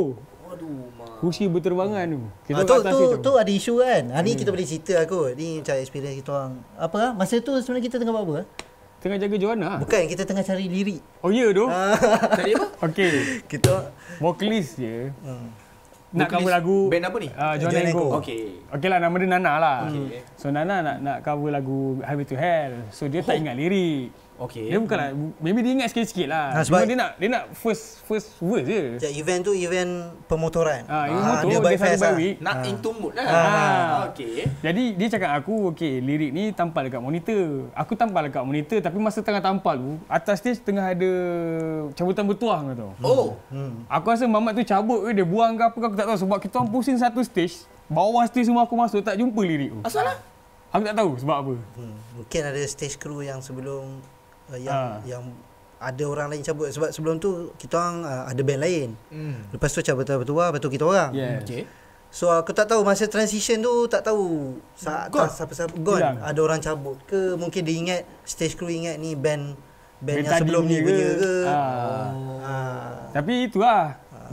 kursi berterbangan ah, tu. Kita ha, tu tu, tu ada isu kan. Ha, ni hmm. kita boleh cerita aku. Ni cara experience kita orang. Apa lah? Masa tu sebenarnya kita tengah buat apa? Ah? Tengah jaga lah. Bukan, kita tengah cari lirik. Oh ya tu? cari apa? [LAUGHS] Okey. Kita vocalist je. Hmm. Nak cover lagu band apa ni? Ah uh, Johanna Go. Okey. lah nama dia Nana lah. Okay. So Nana nak nak cover lagu Highway to Hell. So dia oh. tak ingat lirik. Okay. Dia bukanlah maybe dia ingat sikit-sikit lah. Nah, sebab dia nak dia nak first first verse je. Ya, event tu event pemotoran. Ha, ah, ah, dia bagi satu bagi. Lah. Nak ah. into mood lah. Ha. Ah. ah. Okay. Jadi dia cakap aku, okay, lirik ni tampal dekat monitor. Aku tampal dekat monitor tapi masa tengah tampal tu, atas stage tengah ada cabutan bertuah kata. Oh. Hmm, hmm. Aku rasa mamat tu cabut ke dia buang ke apa ke aku tak tahu sebab kita orang pusing satu stage. Bawah stage semua aku masuk tak jumpa lirik tu. Asal lah. Aku tak tahu sebab apa. Hmm. Mungkin ada stage crew yang sebelum uh, yang uh. yang ada orang lain cabut sebab sebelum tu kita orang uh, ada band lain. Mm. Lepas tu cabut tu lepas tu kita orang. Yes. Hmm, okay. So aku tak tahu masa transition tu tak tahu siapa-siapa gone. gone ada orang cabut ke mungkin dia ingat stage crew ingat ni band band yang sebelum ni punya ke. ke. Uh. Uh. Tapi itulah.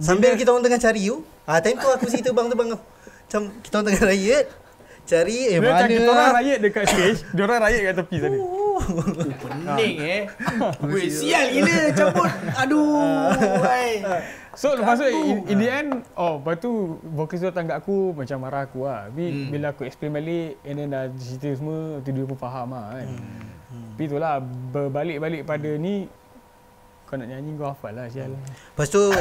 Sambil Bila. kita orang tengah cari you, ah uh, time tu aku cerita bang tu bang. Macam kita orang tengah [LAUGHS] riot. Cari eh Bila mana? Kita orang riot dekat stage, [LAUGHS] dia orang riot kat tepi sana. Uhuh. Pening ah. eh. [LAUGHS] Weh, sial gila cabut. Aduh. so Kaku. lepas tu in, in the end oh lepas tu vokal tu datang aku macam marah aku lah. Tapi hmm. bila aku explain balik and then dah cerita semua tu dia pun faham lah kan. Hmm. hmm. Tapi itulah berbalik-balik pada hmm. ni kau nak nyanyi kau hafal lah sial. Lepas tu [LAUGHS]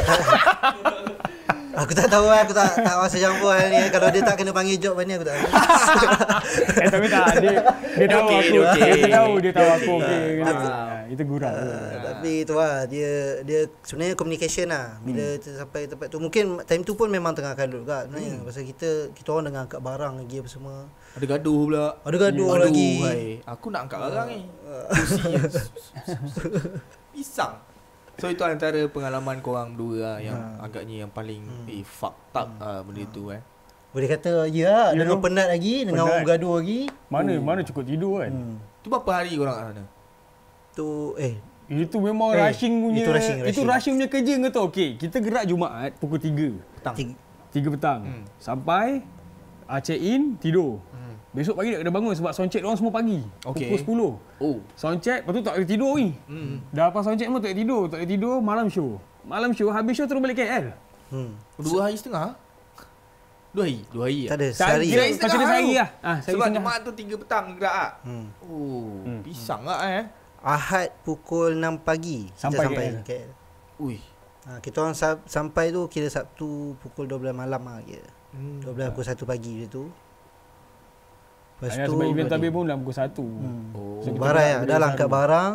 Aku tak tahu lah, aku tak tak rasa jumpa hari ni kalau dia tak kena panggil job ni aku tak tahu. [LAUGHS] eh tapi tak dia dia tahu aku. Dia tahu dia tahu aku okey. Okay. Ah, ah, itu gurau. Ah, tapi tu lah dia dia sebenarnya communication lah bila hmm. sampai tempat tu mungkin time tu pun memang tengah kandut juga kan? hmm. pasal kita kita orang dengan angkat barang lagi apa semua. Ada gaduh pula. Ada gaduh lagi. Aku nak angkat barang ni. Ah. Oh, [LAUGHS] Pisang. So itu antara pengalaman kau korang dua lah yang ha. agaknya yang paling hmm. eh, fucked up hmm. lah benda ha. tu eh. Boleh kata ya, lah, ya dengan you penat lagi, penat. dengan orang bergaduh lagi. Mana oh. mana cukup tidur kan. Hmm. Tu berapa hari korang kat sana? Tu eh itu memang eh, rushing punya itu rushing, itu rushing. punya kerja ke tu okey kita gerak jumaat pukul 3 petang 3 petang hmm. sampai uh, check in tidur Besok pagi dia kena bangun sebab sound check orang semua pagi. Okay. Pukul 10. Oh. Sound check, lepas tu tak boleh tidur ni. Hmm. Dah lepas sound check pun tak boleh tidur. Tak boleh tidur, malam show. Malam show, habis show terus balik KL. Hmm. Dua hari setengah? Dua hari? Dua hari ya? Tak ada, sehari. Tak, kira sehari, sehari lah. Ah, sehari sebab jemaat tu tiga petang ke tak? Ah. Hmm. Oh, hmm. pisang hmm. lah eh. Ahad pukul 6 pagi. Sampai, sampai KL. KL. Ui. Ha, kita orang sampai tu kira Sabtu pukul 12 malam lah kira. Hmm. 12 pukul 1 pagi je tu. Lepas Ayah, tu sebab event tadi pun dah pukul 1. Hmm. Oh. So, barang ya, dah angkat barang.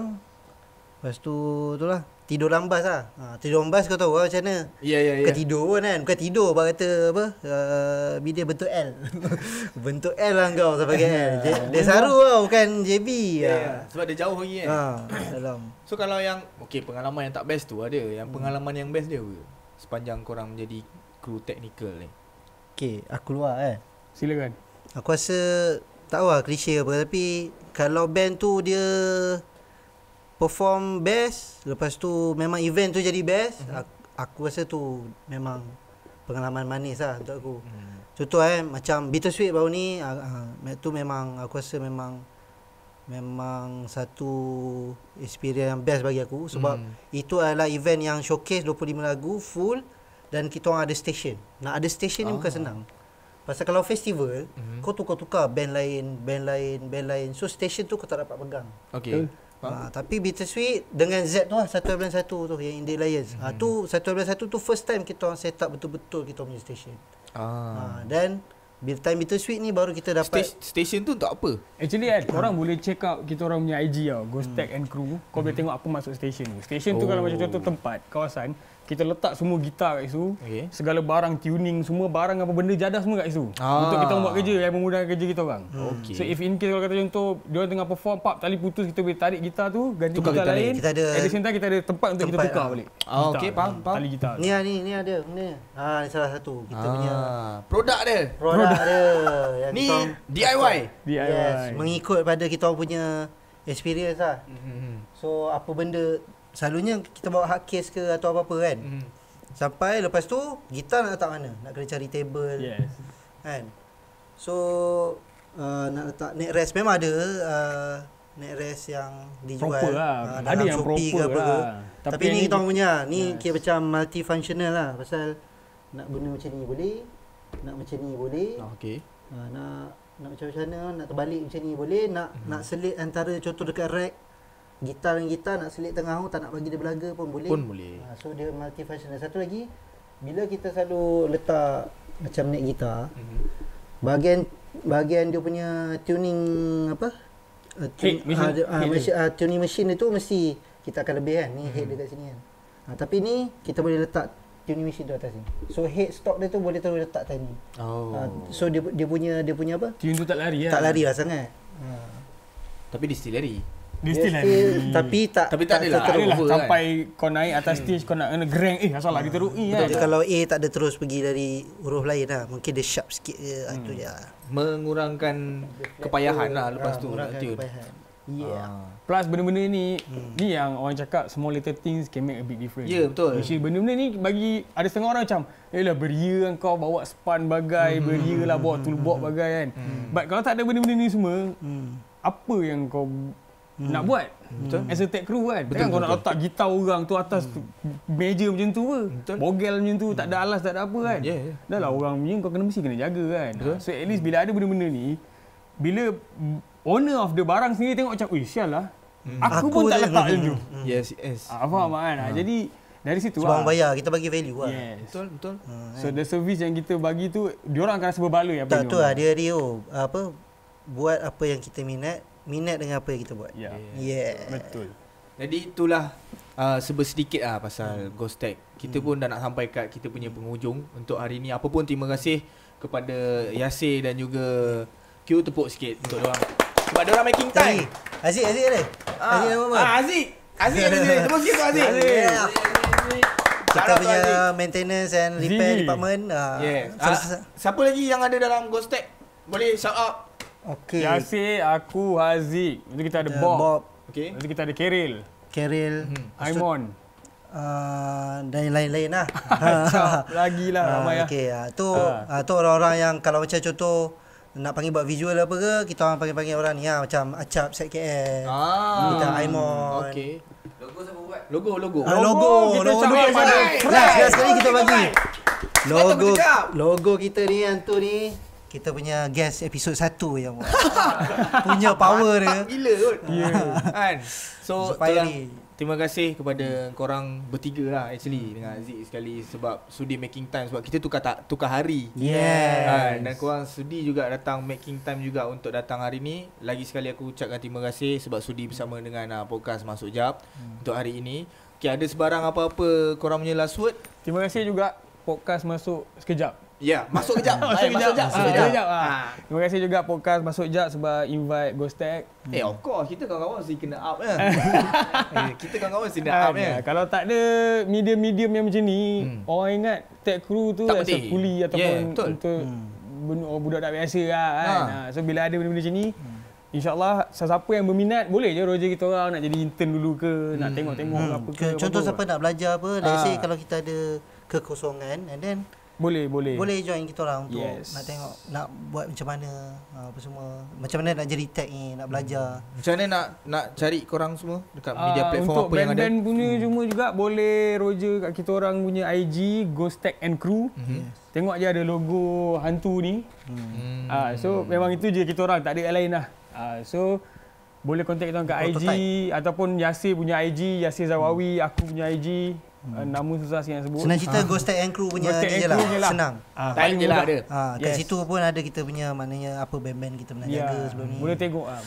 Lepas tu itulah tidur dalam bas lah. Ha, tidur dalam kau tahu lah macam mana. Ya, yeah, ya, yeah, ya. Bukan yeah. tidur pun kan. Bukan tidur abang kata apa. Uh, eh, bidik bentuk L. [LAUGHS] bentuk L lah kau sampai ke L. Dia, [LAUGHS] dia saru tau bukan JB. Yeah, ya. ya. Ha. Sebab dia jauh lagi kan. Ha, dalam. So kalau yang okay, pengalaman yang tak best tu ada. Yang pengalaman yang best dia apa? Sepanjang korang menjadi crew technical ni. Okay aku keluar eh. Silakan. Aku rasa tak tahu lah klise apa tapi kalau band tu dia perform best lepas tu memang event tu jadi best mm-hmm. aku, aku rasa tu memang pengalaman manis lah untuk aku mm. contoh eh macam Bittersweet baru ni uh, uh, tu memang aku rasa memang memang satu experience yang best bagi aku sebab mm. itu adalah event yang showcase 25 lagu full dan kita orang ada station nak ada station ah. ni bukan ah. senang Pasal kalau festival, mm-hmm. kau tukar-tukar band lain, band lain, band lain. So station tu kau tak dapat pegang. Okey. Ha, uh, tapi Bittersweet dengan Z tu lah, satu band satu tu yang Indie Lions. Ah, mm tu satu band satu tu first time kita orang set up betul-betul kita punya station. Ah. dan ah, ha, bila time Bittersweet ni baru kita dapat Stas- station tu untuk apa? Actually kan, orang boleh check out kita orang punya IG tau, Ghost mm. Tech and Crew. Kau hmm boleh tengok apa masuk station tu. Station tu oh. kalau macam contoh tempat, kawasan, kita letak semua gitar kat situ okay. segala barang tuning semua barang apa benda jadah semua kat situ ah. untuk kita buat kerja yang memudahkan kerja kita orang hmm. okay. so if in case kalau kata contoh dia tengah perform pap tali putus kita boleh tarik gitar tu ganti tukar gitar, lain kita ada at the same time kita ada tempat untuk tempat kita tukar lah. balik ah, gitar, okay, faham, tali gitar ni ni ni ada ni ha ah, ni salah satu kita ah. punya produk dia produk dia [LAUGHS] ni DIY yes, DIY yes mengikut pada kita punya experience lah mm-hmm. so apa benda Selalunya kita bawa hard case ke atau apa-apa kan. Mm. Sampai lepas tu gitar nak letak mana? Nak kena cari table. Yes. Kan? So uh, nak letak neck rest memang ada uh, neck rest yang dijual. lah. Uh, ada yang Shopee proper ke apa lah. Ke. Tapi, Tapi ni kita orang punya. Ni yes. kira macam multifunctional lah pasal nak guna macam ni boleh, nak macam ni boleh. Oh, ah, okay. Uh, ah, nak nak macam mana nak terbalik macam ni boleh, nak mm. nak selit antara contoh dekat rack gitar dengan gitar nak selit tengah tak nak bagi dia belaga pun boleh. Pun boleh. Ha, so dia multifunctional. Satu lagi bila kita selalu letak macam naik gitar, mm-hmm. bahagian bahagian dia punya tuning apa? Uh, eh, tune, head, uh, head uh, head uh, tuning machine itu mesti kita akan lebih kan. Ni mm-hmm. head mhm. dekat sini kan. Ha, tapi ni kita boleh letak tuning machine tu atas ni. So head stock dia tu boleh terus letak tadi. Oh. Ha, so dia dia punya dia punya apa? Tune tu tak lari lah. Tak lari lah sangat. Ha. Tapi dia still lari. Dia still yeah, ada. Tapi tak Tapi tak, tak adalah. Adalah kan? sampai kan. kau naik atas hmm. stage kau nak kena grand eh asal lah hmm. diteruki eh, kan. Betul. Kalau A tak ada terus pergi dari huruf lain lah. Mungkin dia sharp sikit ke ah, hmm. tu je. Lah. Mengurangkan kepayahan lah lepas ha, tu. Mengurangkan tune. kepayahan. Yeah. Ya. Plus benda-benda ni hmm. ni yang orang cakap small little things can make a big difference. Ya yeah, betul. Jadi benda-benda ni bagi ada setengah orang macam eh lah beria kan kau bawa span bagai, hmm. beria lah bawa toolbox hmm. bagai kan. Hmm. But kalau tak ada benda-benda ni semua, hmm. apa yang kau hmm. nak buat hmm. betul as a tech crew kan betul, kan betul, kau betul. nak letak gitar orang tu atas hmm. tu, meja macam tu betul bogel macam tu hmm. tak ada hmm. alas tak ada apa kan yeah, yeah. dah lah hmm. orang punya kau kena mesti kena jaga kan betul? so at least hmm. bila ada benda-benda ni bila owner of the barang sendiri tengok macam weh sial lah hmm. aku, aku pun tak letak hmm. yes yes ah, faham hmm. kan ah, hmm. jadi dari situ Sebab lah. bayar, kita bagi value lah. Yes. Betul, betul. Hmm, so, kan? the service yang kita bagi tu, diorang akan rasa berbaloi apa tak, ni. Tak, tu lah. Dia, dia, oh, apa, buat apa yang kita minat, minat dengan apa yang kita buat. Yeah. yeah. yeah. Betul. Jadi itulah uh, seber sedikit lah pasal hmm. Ghost Tech. Kita hmm. pun dah nak sampai kat kita punya penghujung untuk hari ni. apapun pun terima kasih kepada Yasir dan juga Q tepuk sikit untuk orang. Sebab dia orang making time. Aziz, Aziz ada. Ah, Aziz nama apa? Ah, Aziz. Aziz ada sini. Tepuk sikit tu Aziz. Aziz. Aziz. Kita punya maintenance and repair Aziz. department. Uh, ah, yeah. Ah, siapa lagi yang ada dalam Ghost Tech? Boleh shout out Okey, Yasir, aku, Haziq. Lepas kita ada Bob. Bob. Okay. Lepas kita ada Keril. Keril. Hmm. Aimon. Uh, ah, dan lain-lain lah. [LAUGHS] [LAUGHS] Lagi lah uh, ramai lah. Okey. lah. Uh, tu, uh. Uh, tu orang-orang yang kalau macam contoh nak panggil buat visual apa ke, kita orang panggil-panggil orang ni lah. Macam Acap, Set KL. Ah. Kita Aimon. Okey. Logo siapa buat? Logo, logo. Uh, logo, logo. Kita logo, logo. Sekali kita bagi. Logo, logo kita ni, yang tu ni kita punya guest episod satu yang [LAUGHS] punya power dia. [LAUGHS] Gila kot. Ya. [LAUGHS] Kan. So Supaya ni. Terima kasih kepada hmm. korang bertiga lah actually hmm. dengan Aziz sekali sebab sudi making time sebab kita tukar tak tukar hari. Yes. Kan. Dan korang sudi juga datang making time juga untuk datang hari ni. Lagi sekali aku ucapkan terima kasih sebab sudi bersama dengan uh, podcast Masuk Jap hmm. untuk hari ini. Okay, ada sebarang apa-apa korang punya last word? Terima kasih juga podcast Masuk Sekejap. Ya, yeah, masuk kejap. [LAUGHS] masuk kejap. Masuk kejap. kejap. kejap. Ah. kejap. Ah. kejap. kejap. Ha. Terima kasih juga podcast masuk kejap sebab invite Ghost Tech. Hmm. Eh, of course kita kawan-kawan mesti kena up kan? [LAUGHS] kita kawan-kawan mesti kena ah, up eh. ya. Kalau tak ada medium-medium yang macam ni, hmm. orang ingat tech crew tu tak rasa kuli ya, ataupun yeah, untuk hmm. benda budak tak biasa lah, kan. Ha. So bila ada benda-benda macam ni, hmm. InsyaAllah, siapa yang berminat, boleh je Roger kita orang nak jadi intern dulu ke, hmm. nak tengok-tengok hmm. apa ke. Contoh apa-apa. siapa nak belajar apa, let's say kalau kita ada kekosongan and then boleh, boleh. Boleh join kita orang untuk yes. nak tengok nak buat macam mana ah, apa semua. Macam mana nak jadi tech ni, nak belajar. Hmm. Macam mana nak nak cari korang semua dekat uh, media platform apa yang ada? Untuk band-band punya semua hmm. juga boleh roger kat kita orang punya IG Ghost Tech and Crew. hmm Yes. Tengok je ada logo hantu ni. Hmm. Uh, so hmm. memang itu je kita orang, tak ada yang lain lah. Uh, so boleh kontak kita orang kat IG ataupun Yasir punya IG, Yasir Zawawi, hmm. aku punya IG. Hmm. Eh, nama susah sikit nak sebut. Senang cerita ha. Ghost and Crew punya dia lah. lah. Senang. Ha, Time lah dia. Ha, ah, kat yes. situ pun ada kita punya maknanya apa band-band kita pernah yeah. jaga sebelum ni. Boleh tengok ah,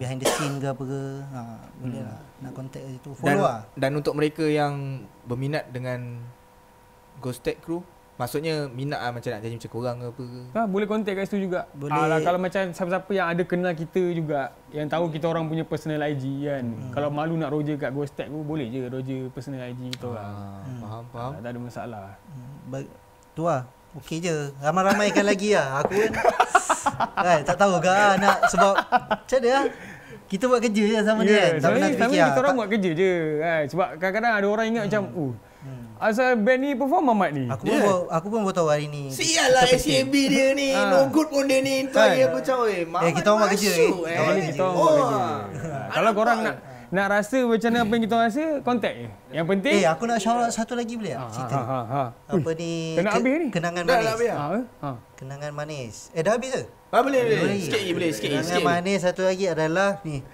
Behind the scene ke apa ke. Ha, boleh hmm. lah. Nak contact kat situ. Follow dan, lah. Dan untuk mereka yang berminat dengan Ghost Tech Crew, Maksudnya minat lah macam nak jadi macam korang ke apa ke? Ha, boleh kontak kat situ juga. Boleh. Alah, ah, kalau macam siapa-siapa yang ada kenal kita juga, yang tahu kita orang punya personal IG kan. Hmm. Kalau malu nak roger kat Ghost Tech pun boleh je roger personal IG kita orang. Ha, hmm. Faham, ah, faham. Ha, tak ada masalah. Hmm. Ba- tu lah. Okey je. Ramai-ramaikan ramai lagi lah. Aku kan right, [LAUGHS] eh, tak tahu ke lah nak sebab macam mana lah. Kita buat kerja je sama yeah, dia kan. Tak sebenarnya sebenarnya kita orang buat kerja je. Kan. Sebab kadang-kadang ada orang ingat hmm. macam, oh, uh, Asal band ni perform Mamat ni. Aku yeah. pun ya. aku pun tahu hari ni. Sialah SCB dia ni. Ah. no good pun dia ni. Tu kan? dia aku cakap eh, Mamat. Eh kita orang kerja. Eh. Eh. Kita orang kerja. Kalau kau orang nak nak rasa macam mana apa yang kita rasa, kontak je. Yang penting... Eh, aku nak shout satu lagi boleh tak? Ah, cerita. Ha, ha, ha. Apa ni... Kena habis ni? Kenangan manis. ha, Kenangan manis. Eh, dah habis ke? Ha, boleh, boleh. Sikit lagi, boleh. Sikit Kenangan manis satu lagi adalah ni.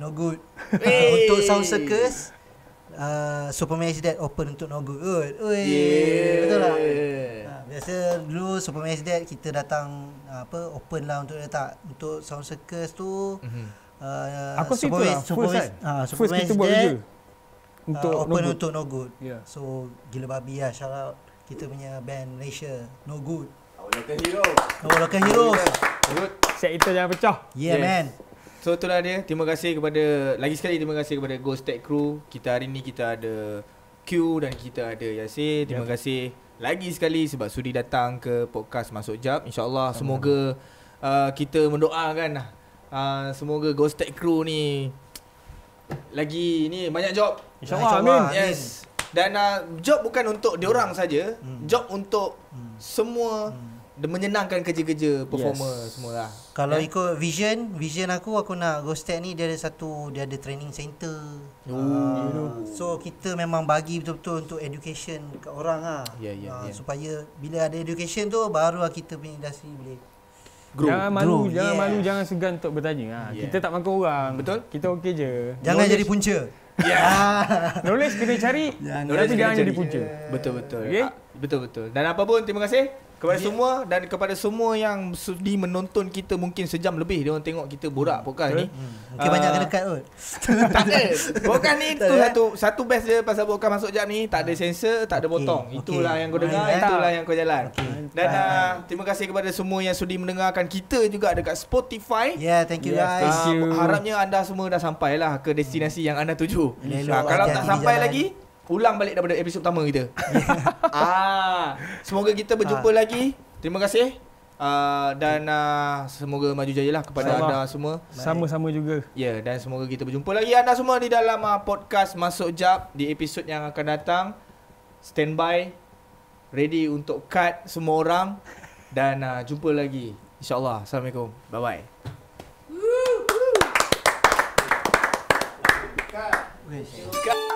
No good. Untuk Sound Circus uh, Superman is Dead open untuk No Good Good Ui, yeah. Betul tak? Ha, biasa dulu Superman is Dead kita datang apa open lah untuk tak Untuk Sound Circus tu mm-hmm. uh, Aku rasa itulah first Superman, kan? Ha, uh, first kita buat kerja untuk uh, Open no untuk No Good yeah. So gila babi lah shout out kita punya band Malaysia No Good Our Local Heroes Our Local Heroes Set itu jangan pecah Yeah yes. man So itulah dia Terima kasih kepada Lagi sekali terima kasih kepada Ghost Tech Crew Kita hari ni kita ada Q dan kita ada Yasir Terima yep. kasih Lagi sekali sebab sudi datang ke podcast Masuk Jab InsyaAllah semoga uh, Kita mendoakan lah. uh, Semoga Ghost Tech Crew ni Lagi ni banyak job InsyaAllah Insya amin Yes Dan uh, job bukan untuk diorang hmm. saja, hmm. Job untuk hmm. semua hmm dia menyenangkan kerja-kerja performer yes. semua lah. Kalau yeah. Kan? ikut vision, vision aku aku nak Ghostech ni dia ada satu dia ada training center. Uh, so kita memang bagi betul-betul untuk education ke orang lah. Yeah, ya, ya, yeah, uh, yeah. supaya bila ada education tu baru lah kita punya industri boleh Grow. Jangan malu, Grow. jangan yeah. malu, jangan segan untuk bertanya. Ha, yeah. Kita tak makan orang. Betul? Kita okey je. Jangan knowledge. jadi punca. Ya. Yeah. Ah. [LAUGHS] knowledge kena cari. Jangan tapi jangan jadi punca. Betul betul. Okay? Betul betul. Dan apa pun terima kasih. Kepada Jadi, semua dan kepada semua yang sudi menonton kita mungkin sejam lebih dia orang tengok kita borak pokok kan ni. Hmm. Ah. Okay, uh, banyak kena dekat kot. [LAUGHS] tak ada. Pokok ni tu eh? satu satu best dia pasal bukan masuk jam ni, tak ada sensor, tak ada potong. Okay, itulah yang kau dengar, Main, itulah yang kau jalan. Okay. Dan uh, terima kasih kepada semua yang sudi mendengarkan kita juga dekat Spotify. Yeah, thank you yes, guys. Thank you. Uh, harapnya anda semua dah sampailah ke destinasi yang anda tuju. uh, kalau tak sampai lagi ulang balik daripada episod pertama kita. [LAUGHS] ah, semoga kita berjumpa ah. lagi. Terima kasih. Uh, dan uh, semoga maju jaya lah kepada Sama. anda semua. Sama-sama juga. Ya, yeah, dan semoga kita berjumpa lagi anda semua di dalam uh, podcast Masuk Jap di episod yang akan datang. Standby ready untuk cut semua orang dan uh, jumpa lagi. InsyaAllah. Assalamualaikum. Bye-bye. Woo! Woo!